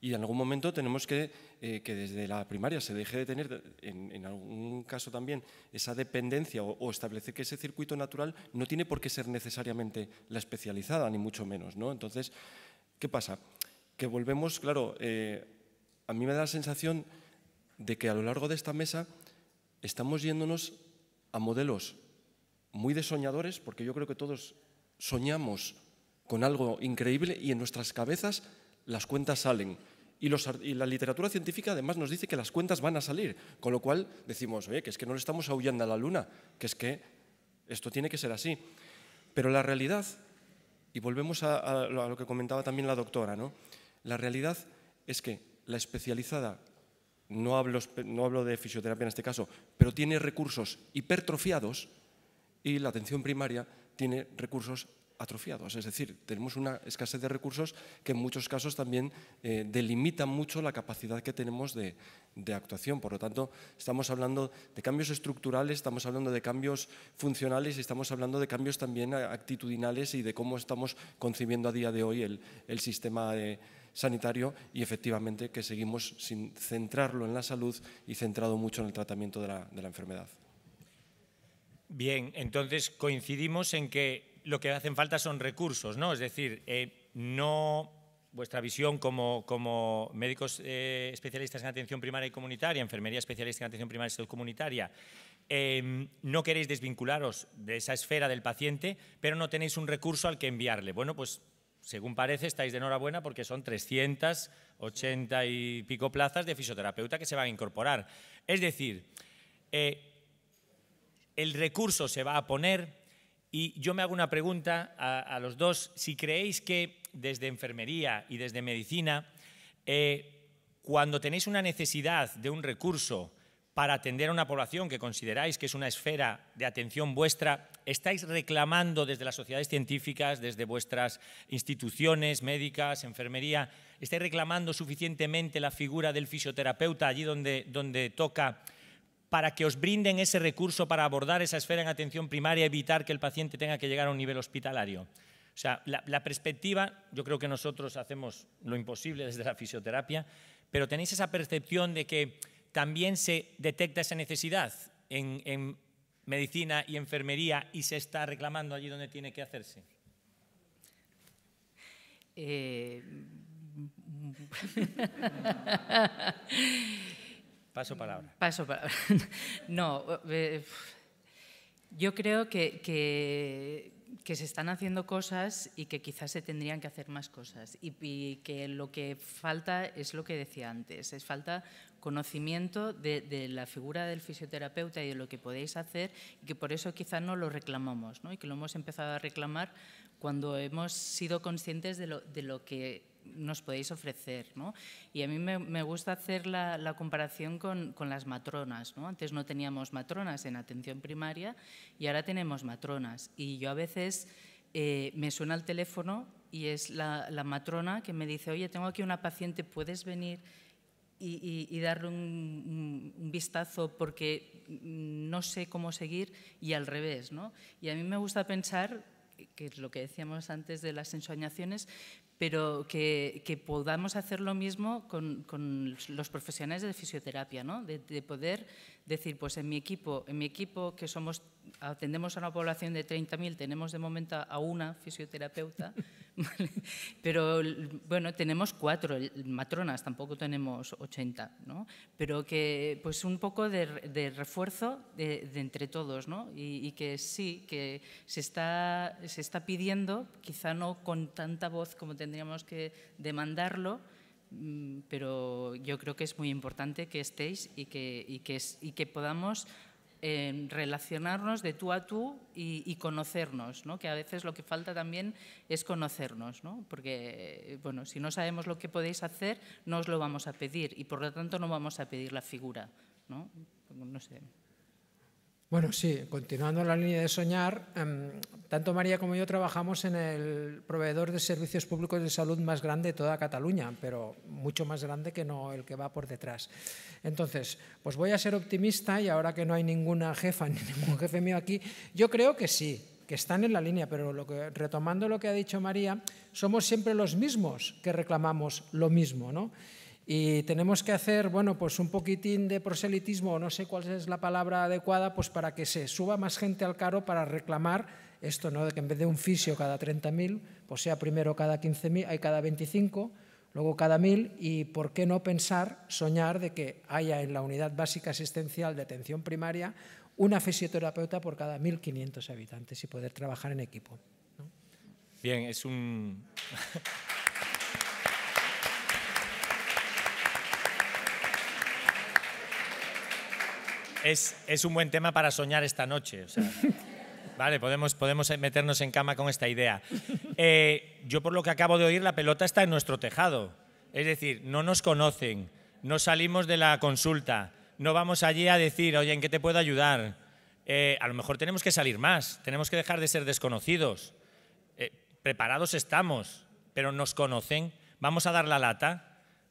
Y en algún momento tenemos que eh, que desde la primaria se deje de tener, en, algún caso también, esa dependencia o, establecer que ese circuito natural no tiene por qué ser necesariamente la especializada, ni mucho menos. ¿no? Entonces, ¿qué pasa? Que volvemos, claro, eh, a mí me da la sensación de que a lo largo de esta mesa estamos yéndonos a modelos muy de soñadores, porque yo creo que todos soñamos con algo increíble y en nuestras cabezas las cuentas salen. Y, la literatura científica además nos dice que las cuentas van a salir, con lo cual decimos, oye, que es que no le estamos aullando a la luna, que es que esto tiene que ser así. Pero la realidad, y volvemos a, lo que comentaba también la doctora, ¿no? la realidad es que la especializada no hablo, no hablo de fisioterapia en este caso, pero tiene recursos hipertrofiados y la atención primaria tiene recursos atrofiados. Es decir, tenemos una escasez de recursos que en muchos casos también eh, delimita mucho la capacidad que tenemos de, actuación. Por lo tanto, estamos hablando de cambios estructurales, estamos hablando de cambios funcionales y estamos hablando de cambios también eh, actitudinales y de cómo estamos concibiendo a día de hoy el, el sistema de sanitario y efectivamente que seguimos sin centrarlo en la salud y centrado mucho en el tratamiento de la, enfermedad. Bien, entonces coincidimos en que lo que hacen falta son recursos, ¿no? Es decir, eh, no vuestra visión como, como médicos eh, especialistas en atención primaria y comunitaria, enfermería especialista en atención primaria y salud comunitaria, em, no queréis desvincularos de esa esfera del paciente, pero no tenéis un recurso al que enviarle. Bueno, pues según parece, estáis de enhorabuena porque son 380 y pico plazas de fisioterapeuta que se van a incorporar. Es decir, eh, el recurso se va a poner y yo me hago una pregunta a, los dos. Si creéis que desde enfermería y desde medicina, eh, cuando tenéis una necesidad de un recurso para atender a una población que consideráis que es una esfera de atención vuestra, estáis reclamando desde las sociedades científicas, desde vuestras instituciones médicas, enfermería, estáis reclamando suficientemente la figura del fisioterapeuta allí donde, donde toca para que os brinden ese recurso para abordar esa esfera en atención primaria, y evitar que el paciente tenga que llegar a un nivel hospitalario. O sea, la, perspectiva, yo creo que nosotros hacemos lo imposible desde la fisioterapia, pero tenéis esa percepción de que también se detecta esa necesidad en medicina y enfermería y se está reclamando allí donde tiene que hacerse? Eh, Paso palabra. Paso palabra. No, eh, eh, yo creo que, que, se están haciendo cosas y que quizás se tendrían que hacer más cosas. Y, y que lo que falta es lo que decía antes, es falta conocimiento de, la figura del fisioterapeuta y de lo que podéis hacer y que por eso quizás no lo reclamamos y que lo hemos empezado a reclamar cuando hemos sido conscientes de lo, que nos podéis ofrecer. Y a mí me, gusta hacer la, comparación con, las matronas. Antes no teníamos matronas en atención primaria y ahora tenemos matronas. Y yo a veces eh, me suena el teléfono y es la, la matrona que me dice, oye, tengo aquí una paciente, ¿puedes venir? y, darle un, vistazo porque no sé cómo seguir y al revés. ¿no? Y a mí me gusta pensar, que es lo que decíamos antes de las ensoñaciones, pero que, podamos hacer lo mismo con, los profesionales de fisioterapia, ¿no? de, poder decir, pues en mi equipo, en mi equipo que somos, atendemos a una población de 30.000, tenemos de momento a una fisioterapeuta. Pero bueno, tenemos cuatro matronas, tampoco tenemos 80, ¿no? Pero que pues un poco de, refuerzo de, entre todos, ¿no? Y, que sí, que se está, se está pidiendo, quizá no con tanta voz como tendríamos que demandarlo, mm, pero yo creo que es muy importante que estéis y que, y que, y que podamos en relacionarnos de tú a tú y, conocernos, ¿no? que a veces lo que falta también es conocernos, ¿no? porque si no sabemos lo que podéis hacer, no os lo vamos a pedir y por lo tanto no vamos a pedir la figura. No, sé. Bueno, sí, continuando la línea de soñar, em, tanto María como yo trabajamos en el proveedor de servicios públicos de salud más grande de toda Cataluña, pero mucho más grande que no el que va por detrás. Entonces, pues voy a ser optimista y ahora que no hay ninguna jefa ni ningún jefe mío aquí, yo creo que sí, que están en la línea, pero lo que, retomando lo que ha dicho María, somos siempre los mismos que reclamamos lo mismo, ¿no? y tenemos que hacer, bueno, pues un poquitín de proselitismo, no sé cuál es la palabra adecuada, pues para que se suba más gente al carro para reclamar esto, ¿no? De que en vez de un fisio cada 30.000, pues sea primero cada 15.000, hay cada 25, luego cada 1.000 y por qué no pensar, soñar de que haya en la unidad básica asistencial de atención primaria una fisioterapeuta por cada 1.500 habitantes y poder trabajar en equipo. Bien, es un... es, un buen tema para soñar esta noche. vale, podemos, meternos en cama con esta idea. Eh, yo por lo que acabo de oír, la pelota está en nuestro tejado. Es decir, no nos conocen, no salimos de la consulta, no vamos allí a decir, oye, ¿en qué te puedo ayudar? Eh, a lo mejor tenemos que salir más, tenemos que dejar de ser desconocidos. Eh, preparados estamos, pero nos conocen, vamos a dar la lata.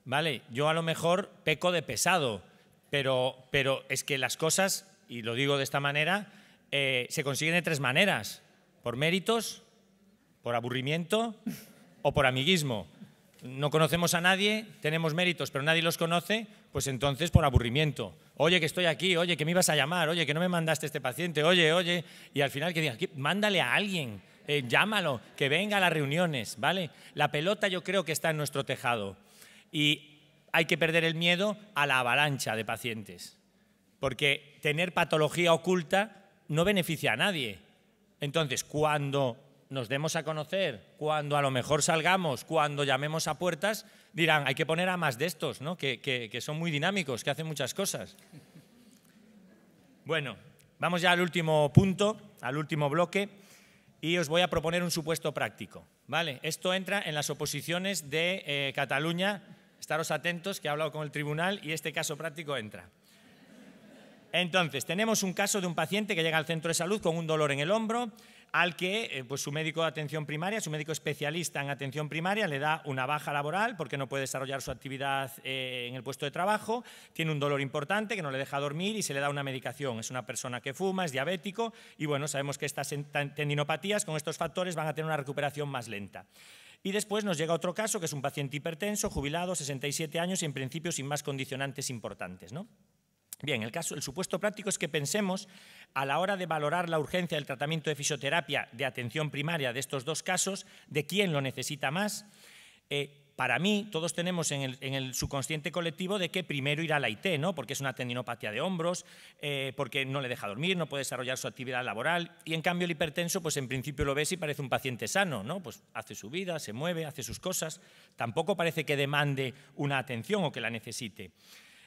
Vale, yo a lo mejor peco de pesado pero, pero es que las cosas, y lo digo de esta manera, eh, se consiguen de tres maneras. Por méritos, por aburrimiento o por amiguismo. No conocemos a nadie, tenemos méritos, pero nadie los conoce, pues entonces por aburrimiento. Oye, que estoy aquí, oye, que me ibas a llamar, oye, que no me mandaste este paciente, oye, oye. Y al final que digas, mándale a alguien, eh, llámalo, que venga a las reuniones, ¿vale? La pelota yo creo que está en nuestro tejado. Y hay que perder el miedo a la avalancha de pacientes, porque tener patología oculta no beneficia a nadie. Entonces, cuando nos demos a conocer, cuando a lo mejor salgamos, cuando llamemos a puertas, dirán, hay que poner a más de estos, que, son muy dinámicos, que hacen muchas cosas. Bueno, vamos ya al último punto, al último bloque, y os voy a proponer un supuesto práctico. ¿vale? Esto entra en las oposiciones de eh, Cataluña Estaros atentos, que he hablado con el tribunal y este caso práctico entra. Entonces, tenemos un caso de un paciente que llega al centro de salud con un dolor en el hombro, al que eh, pues, su médico de atención primaria, su médico especialista en atención primaria, le da una baja laboral porque no puede desarrollar su actividad eh, en el puesto de trabajo, tiene un dolor importante que no le deja dormir y se le da una medicación. Es una persona que fuma, es diabético y bueno, sabemos que estas tendinopatías con estos factores van a tener una recuperación más lenta. Y después nos llega otro caso, que es un paciente hipertenso, jubilado, 67 años y en principio sin más condicionantes importantes. ¿no? Bien, el, caso, el supuesto práctico es que pensemos a la hora de valorar la urgencia del tratamiento de fisioterapia de atención primaria de estos dos casos, de quién lo necesita más, eh, para mí todos tenemos en el, subconsciente colectivo de que primero irá la IT, ¿no? porque es una tendinopatía de hombros, eh, porque no le deja dormir, no puede desarrollar su actividad laboral, y en cambio el hipertenso, pues en principio lo ves y parece un paciente sano, ¿no? pues hace su vida, se mueve, hace sus cosas, tampoco parece que demande una atención o que la necesite.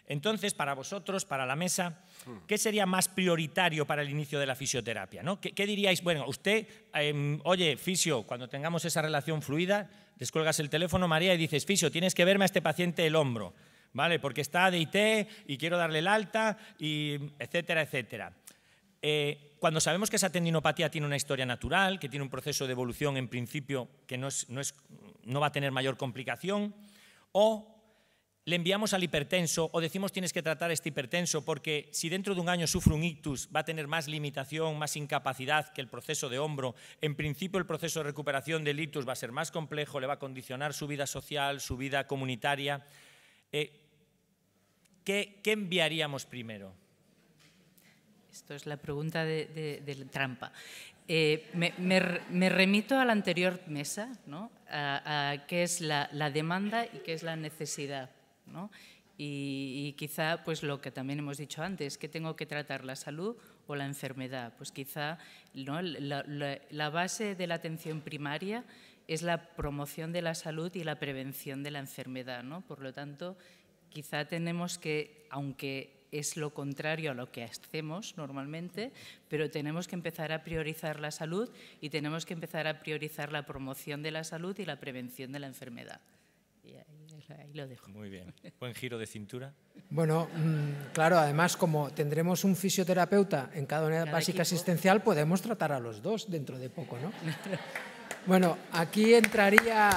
Entonces, para vosotros, para la mesa, hmm. ¿qué sería más prioritario para el inicio de la fisioterapia? ¿Qué, diríais? Bueno, usted, em, oye, fisio, cuando tengamos esa relación fluida, descuelgas el teléfono, María, y dices, Fisio, tienes que verme a este paciente el hombro, ¿vale? Porque está de IT y quiero darle el alta, y etcétera, etcétera. Eh, cuando sabemos que esa tendinopatía tiene una historia natural, que tiene un proceso de evolución en principio que no, es, no, no va a tener mayor complicación, o le enviamos al hipertenso o decimos tienes que tratar este hipertenso porque si dentro de un año sufre un ictus va a tener más limitación, más incapacidad que el proceso de hombro, en principio el proceso de recuperación del ictus va a ser más complejo, le va a condicionar su vida social, su vida comunitaria. Eh, ¿qué, enviaríamos primero? Esto es la pregunta de, trampa. Eh, me, remito a la anterior mesa, ¿no? a, qué es la demanda y qué es la necesidad. Y, quizá pues lo que también hemos dicho antes, que tengo que tratar la salud o la enfermedad. Pues quizá la, base de la atención primaria es la promoción de la salud y la prevención de la enfermedad. ¿no? Por lo tanto, quizá tenemos que, aunque es lo contrario a lo que hacemos normalmente, pero tenemos que empezar a priorizar la salud y tenemos que empezar a priorizar la promoción de la salud y la prevención de la enfermedad. Y lo dejo. Muy bien. Buen giro de cintura. Bueno, mm, claro, además como tendremos un fisioterapeuta en cada unidad básica asistencial, podemos tratar a los dos dentro de poco, ¿no? bueno, aquí entraría...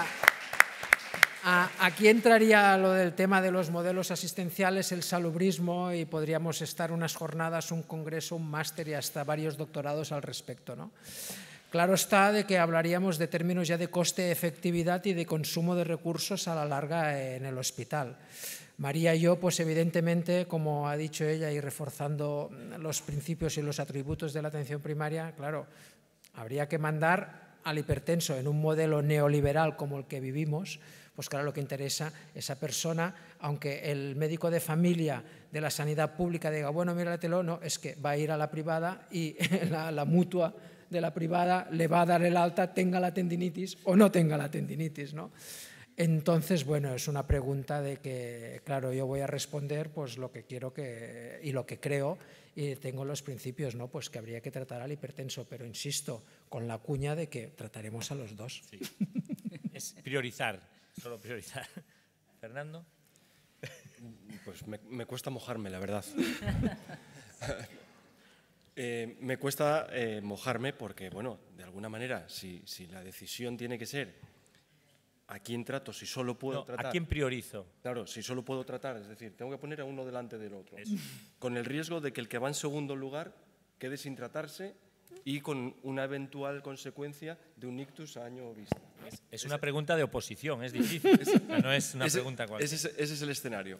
aquí entraría lo del tema de los modelos asistenciales, el salubrismo y podríamos estar unas jornadas, un congreso, un máster y hasta varios doctorados al respecto, ¿no? Claro está de que hablaríamos de términos ya de coste, efectividad y de consumo de recursos a la larga en el hospital. María y yo, pues evidentemente, como ha dicho ella, y reforzando los principios y los atributos de la atención primaria, claro, habría que mandar al hipertenso en un modelo neoliberal como el que vivimos, pues claro, lo que interesa a esa persona, aunque el médico de familia de la sanidad pública diga, bueno, míralo, no, es que va a ir a la privada y la, la mutua de la privada le va a dar el alta, tenga la tendinitis o no tenga la tendinitis, ¿no? Entonces, bueno, es una pregunta de que, claro, yo voy a responder pues lo que quiero que, y lo que creo y tengo los principios, ¿no? Pues que habría que tratar al hipertenso, pero insisto, con la cuña de que trataremos a los dos. Sí. Es priorizar, solo priorizar. Fernando. Pues me, me cuesta mojarme, la verdad. Eh, me cuesta eh, mojarme porque, bueno, de alguna manera, si, la decisión tiene que ser a quién trato, si solo puedo tratar. ¿A quién priorizo? Claro, si solo puedo tratar, es decir, tengo que poner a uno delante del otro. Con el riesgo de que el que va en segundo lugar quede sin tratarse y con una eventual consecuencia de un ictus a año vista. Es, una pregunta de oposición, es difícil. no es una pregunta cualquiera. Ese, es, el escenario.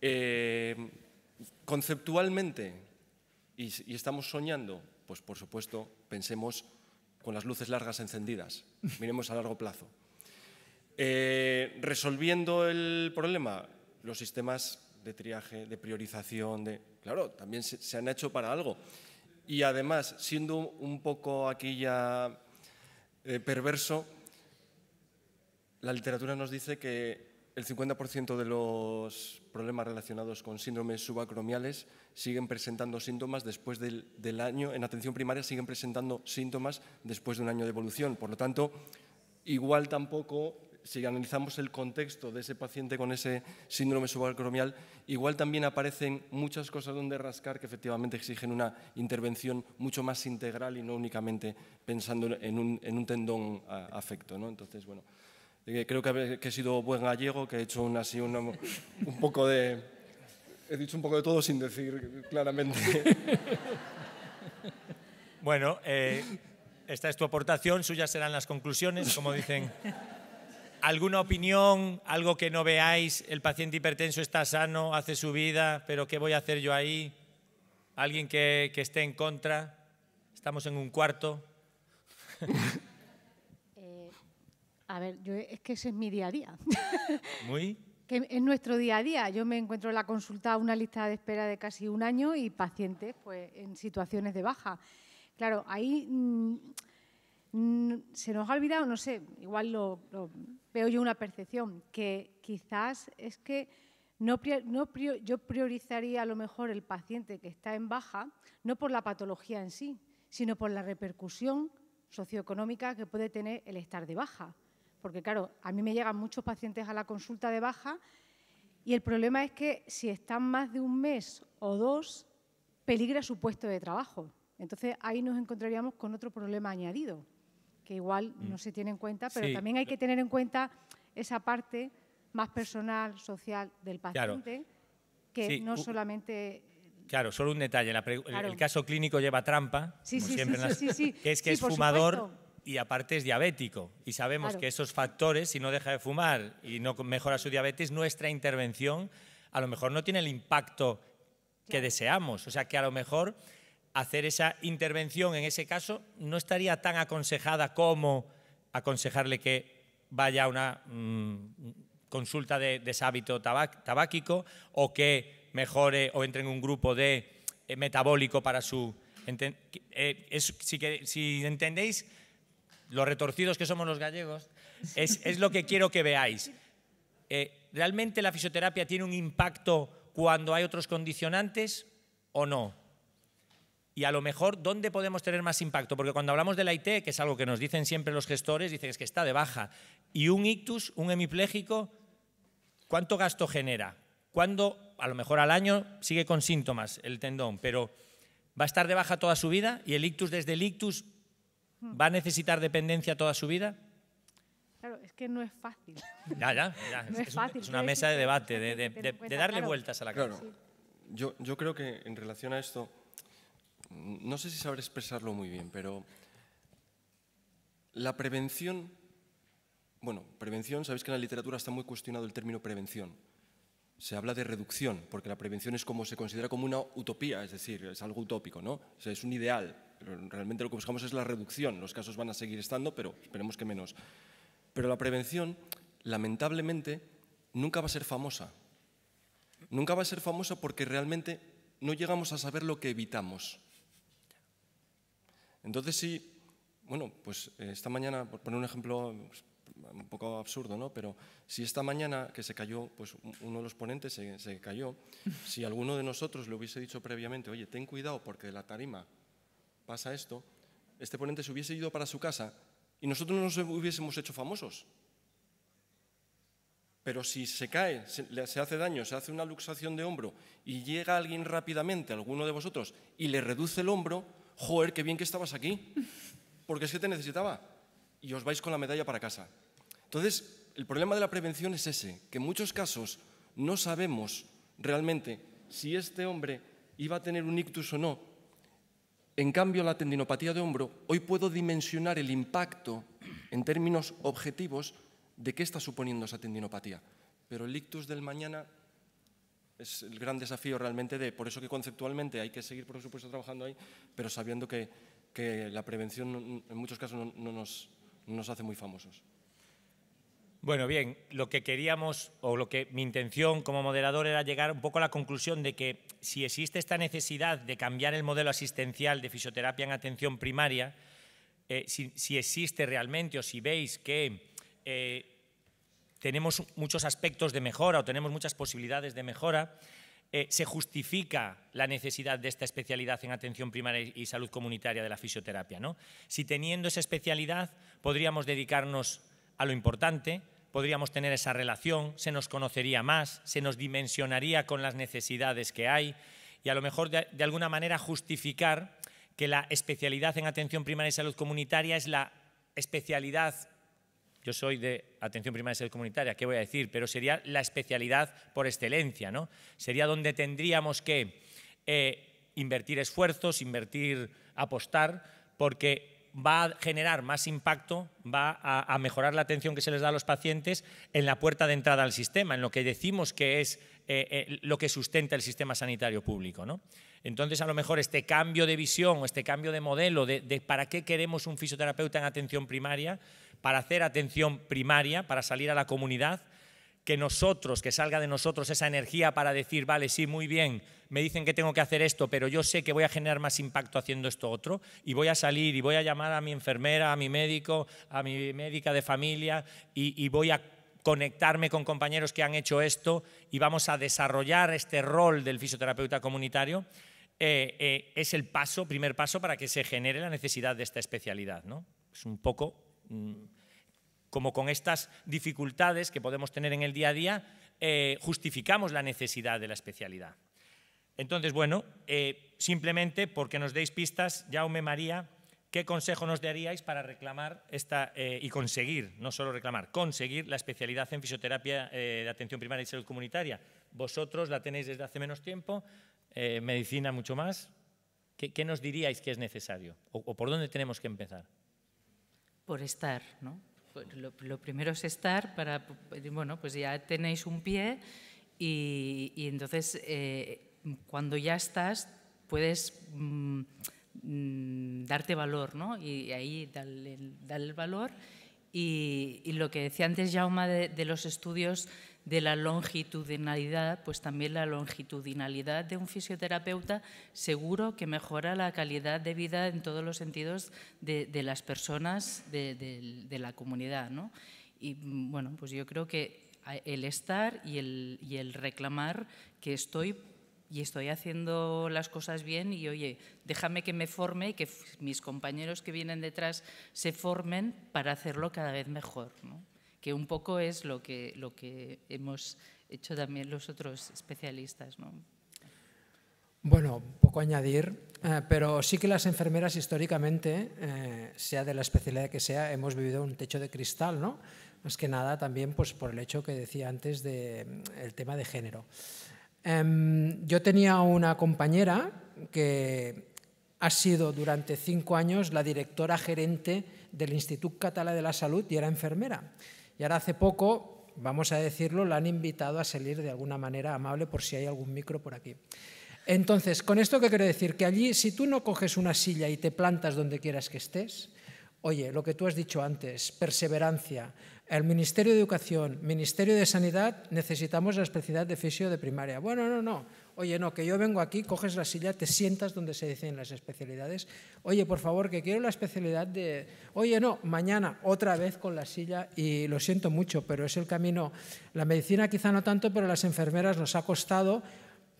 Eh, conceptualmente, y, estamos soñando, pues por supuesto pensemos con las luces largas encendidas, miremos a largo plazo. Eh, resolviendo el problema, los sistemas de triaje, de priorización, de, claro, también se, han hecho para algo. Y además, siendo un poco aquí ya eh, perverso, la literatura nos dice que el 50% de los problemas relacionados con síndromes subacromiales siguen presentando síntomas después del, año, en atención primaria siguen presentando síntomas después de un año de evolución. Por lo tanto, igual tampoco, si analizamos el contexto de ese paciente con ese síndrome subacromial, igual también aparecen muchas cosas donde rascar que efectivamente exigen una intervención mucho más integral y no únicamente pensando en un, tendón afecto. Entonces, bueno creo que, he sido buen gallego, que he hecho un así, un poco de... He dicho un poco de todo sin decir claramente. Bueno, eh, esta es tu aportación, suyas serán las conclusiones, como dicen. ¿Alguna opinión, algo que no veáis? El paciente hipertenso está sano, hace su vida, pero ¿qué voy a hacer yo ahí? ¿Alguien que, que esté en contra? Estamos en un cuarto. A ver, es que ese es mi día a día. Muy. es nuestro día a día. Yo me encuentro en la consulta una lista de espera de casi un año y pacientes pues, en situaciones de baja. Claro, ahí mm, mm, se nos ha olvidado, no sé, igual veo yo una percepción, que quizás es que no, yo priorizaría a lo mejor el paciente que está en baja, no por la patología en sí, sino por la repercusión socioeconómica que puede tener el estar de baja porque claro, a mí me llegan muchos pacientes a la consulta de baja y el problema es que si están más de un mes o dos, peligra su puesto de trabajo. Entonces ahí nos encontraríamos con otro problema añadido, que igual mm. no se tiene en cuenta, pero también hay que tener en cuenta esa parte más personal, social del paciente, que no solamente Claro, solo un detalle. El caso clínico lleva trampa, sí, sí, siempre, sí, que es que es fumador, y aparte es diabético y sabemos que esos factores, si no deja de fumar y no mejora su diabetes, nuestra intervención a lo mejor no tiene el impacto que deseamos. O sea que a lo mejor hacer esa intervención en ese caso no estaría tan aconsejada como aconsejarle que vaya a una mm, consulta de deshábito tabáquico o que mejore o entre en un grupo de eh, metabólico para su... Eh, si entendéis, los retorcidos que somos los gallegos, es, lo que quiero que veáis. Eh, ¿Realmente la fisioterapia tiene un impacto cuando hay otros condicionantes o no? Y a lo mejor, ¿dónde podemos tener más impacto? Porque cuando hablamos de la IT, que es algo que nos dicen siempre los gestores, dicen es que está de baja. Y un ictus, un hemipléjico, ¿cuánto gasto genera? ¿Cuándo, a lo mejor al año, sigue con síntomas el tendón, pero va a estar de baja toda su vida y el ictus desde el ictus ¿Va a necesitar dependencia toda su vida? Claro, es que no es fácil. Ya, ya, ya. No es, es, una mesa de debate, de, darle vueltas a la claro. Yo, yo creo que en relación a esto, no sé si sabré expresarlo muy bien, pero la prevención, bueno, prevención, sabéis que en la literatura está muy cuestionado el término prevención. Se habla de reducción, porque la prevención es como se considera como una utopía, es decir, es algo utópico, ¿no? es un ideal, realmente lo que buscamos es la reducción. Los casos van a seguir estando, pero esperemos que menos. Pero la prevención, lamentablemente, nunca va a ser famosa. Nunca va a ser famosa porque realmente no llegamos a saber lo que evitamos. Entonces sí, bueno, pues eh, esta mañana, por poner un ejemplo pues, un poco absurdo, ¿no? Pero si esta mañana que se cayó, pues uno de los ponentes se, se cayó, si alguno de nosotros le hubiese dicho previamente, oye, ten cuidado porque de la tarima pasa esto, este ponente se hubiese ido para su casa y nosotros no nos hubiésemos hecho famosos. Pero si se cae, se, hace daño, se hace una luxación de hombro y llega alguien rápidamente, alguno de vosotros, y le reduce el hombro, joder, qué bien que estabas aquí, porque es que te necesitaba. Y os vais con la medalla para casa. Entonces, el problema de la prevención es ese, que en muchos casos no sabemos realmente si este hombre iba a tener un ictus o no, en cambio, la tendinopatía de hombro, hoy puedo dimensionar el impacto en términos objetivos de qué está suponiendo esa tendinopatía. Pero el ictus del mañana es el gran desafío realmente de, por eso que conceptualmente hay que seguir, por supuesto, trabajando ahí, pero sabiendo que, la prevención en muchos casos no nos hace muy famosos. Bueno, bien, lo que queríamos o lo que mi intención como moderador era llegar un poco a la conclusión de que si existe esta necesidad de cambiar el modelo asistencial de fisioterapia en atención primaria, eh, si, existe realmente o si veis que eh, tenemos muchos aspectos de mejora o tenemos muchas posibilidades de mejora, eh, se justifica la necesidad de esta especialidad en atención primaria y salud comunitaria de la fisioterapia. ¿no? Si teniendo esa especialidad podríamos dedicarnos a lo importante, podríamos tener esa relación, se nos conocería más, se nos dimensionaría con las necesidades que hay y a lo mejor de, alguna manera justificar que la especialidad en atención primaria y salud comunitaria es la especialidad, yo soy de atención primaria y salud comunitaria, ¿qué voy a decir? Pero sería la especialidad por excelencia, ¿no? Sería donde tendríamos que eh, invertir esfuerzos, invertir, apostar, porque va a generar más impacto, va a, mejorar la atención que se les da a los pacientes en la puerta de entrada al sistema, en lo que decimos que es eh, eh, lo que sustenta el sistema sanitario público. Entonces, a lo mejor este cambio de visión este cambio de modelo de, para qué queremos un fisioterapeuta en atención primaria, para hacer atención primaria, para salir a la comunidad, que nosotros, que salga de nosotros esa energía para decir, vale, sí, muy bien, me dicen que tengo que hacer esto, pero yo sé que voy a generar más impacto haciendo esto otro, y voy a salir y voy a llamar a mi enfermera, a mi médico, a mi médica de familia, y, voy a conectarme con compañeros que han hecho esto, y vamos a desarrollar este rol del fisioterapeuta comunitario. Eh, eh, es el paso, primer paso para que se genere la necesidad de esta especialidad. ¿no? Es un poco mm, como con estas dificultades que podemos tener en el día a día, eh, justificamos la necesidad de la especialidad. Entonces, bueno, eh, simplemente porque nos deis pistas, Jaume María, ¿qué consejo nos daríais para reclamar esta eh, y conseguir, no solo reclamar, conseguir la especialidad en fisioterapia de atención primaria y salud comunitaria? Vosotros la tenéis desde hace menos tiempo, medicina mucho más. ¿Qué, nos diríais que es necesario o por dónde tenemos que empezar? Por estar, ¿no? Pues, lo, primero es estar para, pues, bueno, pues ya tenéis un pie y, entonces eh, cuando ya estás puedes mm, mm, darte valor, ¿no? Y ahí darle, el valor. Y, lo que decía antes Jauma de los estudios de la longitudinalidad, pues también la longitudinalidad de un fisioterapeuta seguro que mejora la calidad de vida en todos los sentidos de, las personas de, la comunidad. ¿no? Y mm, bueno, pues yo creo que el estar y el, reclamar que estoy y estoy haciendo las cosas bien y oye, déjame que me forme y que mis compañeros que vienen detrás se formen para hacerlo cada vez mejor. ¿no? que un poco es lo que, hemos hecho también los otros especialistas. Bueno, poco añadir, eh, pero sí que las enfermeras históricamente, eh, sea de la especialidad que sea, hemos vivido un techo de cristal, ¿no? Más que nada también pues, por el hecho que decía antes del mm, tema de género. Em, yo tenía una compañera que ha sido durante cinco años la directora gerente del Instituto Catalá de la Salud y era enfermera. Y ahora hace poco, vamos a decirlo, la han invitado a salir de alguna manera amable por si hay algún micro por aquí. Entonces, ¿con esto que quiero decir? Que allí, si tú no coges una silla y te plantas donde quieras que estés, oye, lo que tú has dicho antes, perseverancia, el Ministerio de Educación, Ministerio de Sanidad, necesitamos la especialidad de fisio de primaria. Bueno, no, no, Oye, no, que yo vengo aquí, coges la silla, te sientas donde se dicen las especialidades. Oye, por favor, que quiero la especialidad de... Oye, no, mañana otra vez con la silla y lo siento mucho, pero es el camino. La medicina quizá no tanto, pero las enfermeras nos ha costado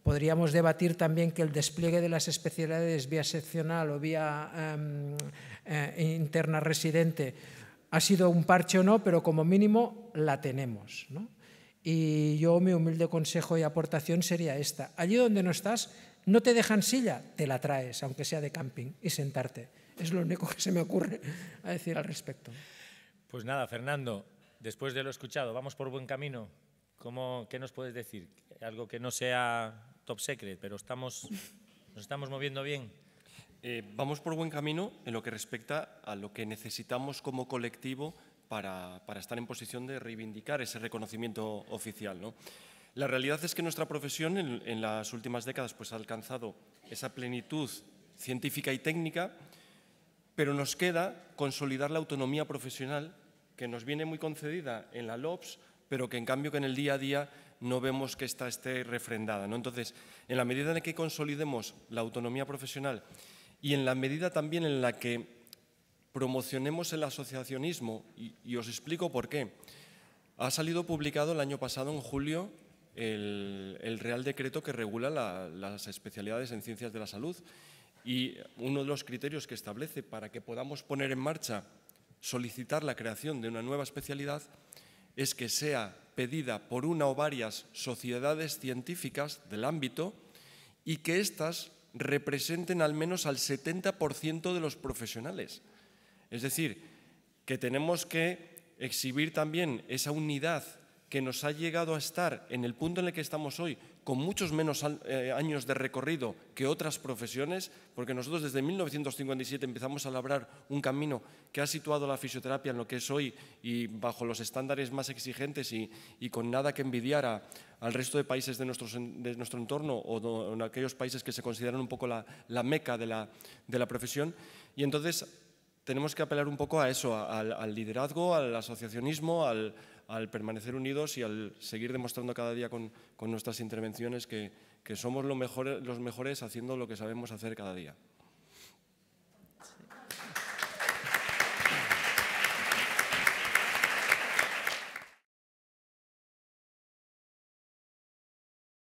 Podríamos debatir también que el despliegue de las especialidades vía seccional o vía em, eh, interna residente ha sido un parche o no, pero como mínimo la tenemos. ¿no? Y yo mi humilde consejo y aportación sería esta. Allí donde no estás, no te dejan silla, te la traes, aunque sea de camping, y sentarte. Es lo único que se me ocurre a decir al respecto. Pues nada, Fernando, después de lo escuchado, vamos por buen camino. ¿Cómo, ¿Qué nos puedes decir? Algo que no sea top secret, pero estamos, nos estamos moviendo bien. Eh, vamos por buen camino en lo que respecta a lo que necesitamos como colectivo para, estar en posición de reivindicar ese reconocimiento oficial. ¿no? La realidad es que nuestra profesión en, las últimas décadas pues, ha alcanzado esa plenitud científica y técnica, pero nos queda consolidar la autonomía profesional que nos viene muy concedida en la LOPS, pero que en cambio que en el día a día no vemos que esta esté refrendada. ¿no? Entonces, en la medida en que consolidemos la autonomía profesional y en la medida también en la que promocionemos el asociacionismo y, os explico por qué. Ha salido publicado el año pasado, en julio, el, Real Decreto que regula las especialidades en ciencias de la salud y uno de los criterios que establece para que podamos poner en marcha, solicitar la creación de una nueva especialidad, es que sea pedida por una o varias sociedades científicas del ámbito y que éstas representen al menos al 70% de los profesionales. Es decir, que tenemos que exhibir también esa unidad que nos ha llegado a estar en el punto en el que estamos hoy, con muchos menos eh, años de recorrido que otras profesiones, porque nosotros desde 1957 empezamos a labrar un camino que ha situado la fisioterapia en lo que es hoy y bajo los estándares más exigentes y, con nada que envidiar al resto de países de, nuestro entorno o, en aquellos países que se consideran un poco la, meca de la, de la profesión. Y entonces tenemos que apelar un poco a eso, al, liderazgo, al asociacionismo, al, permanecer unidos y al seguir demostrando cada día con, nuestras intervenciones que, somos los mejores haciendo lo que sabemos hacer cada día.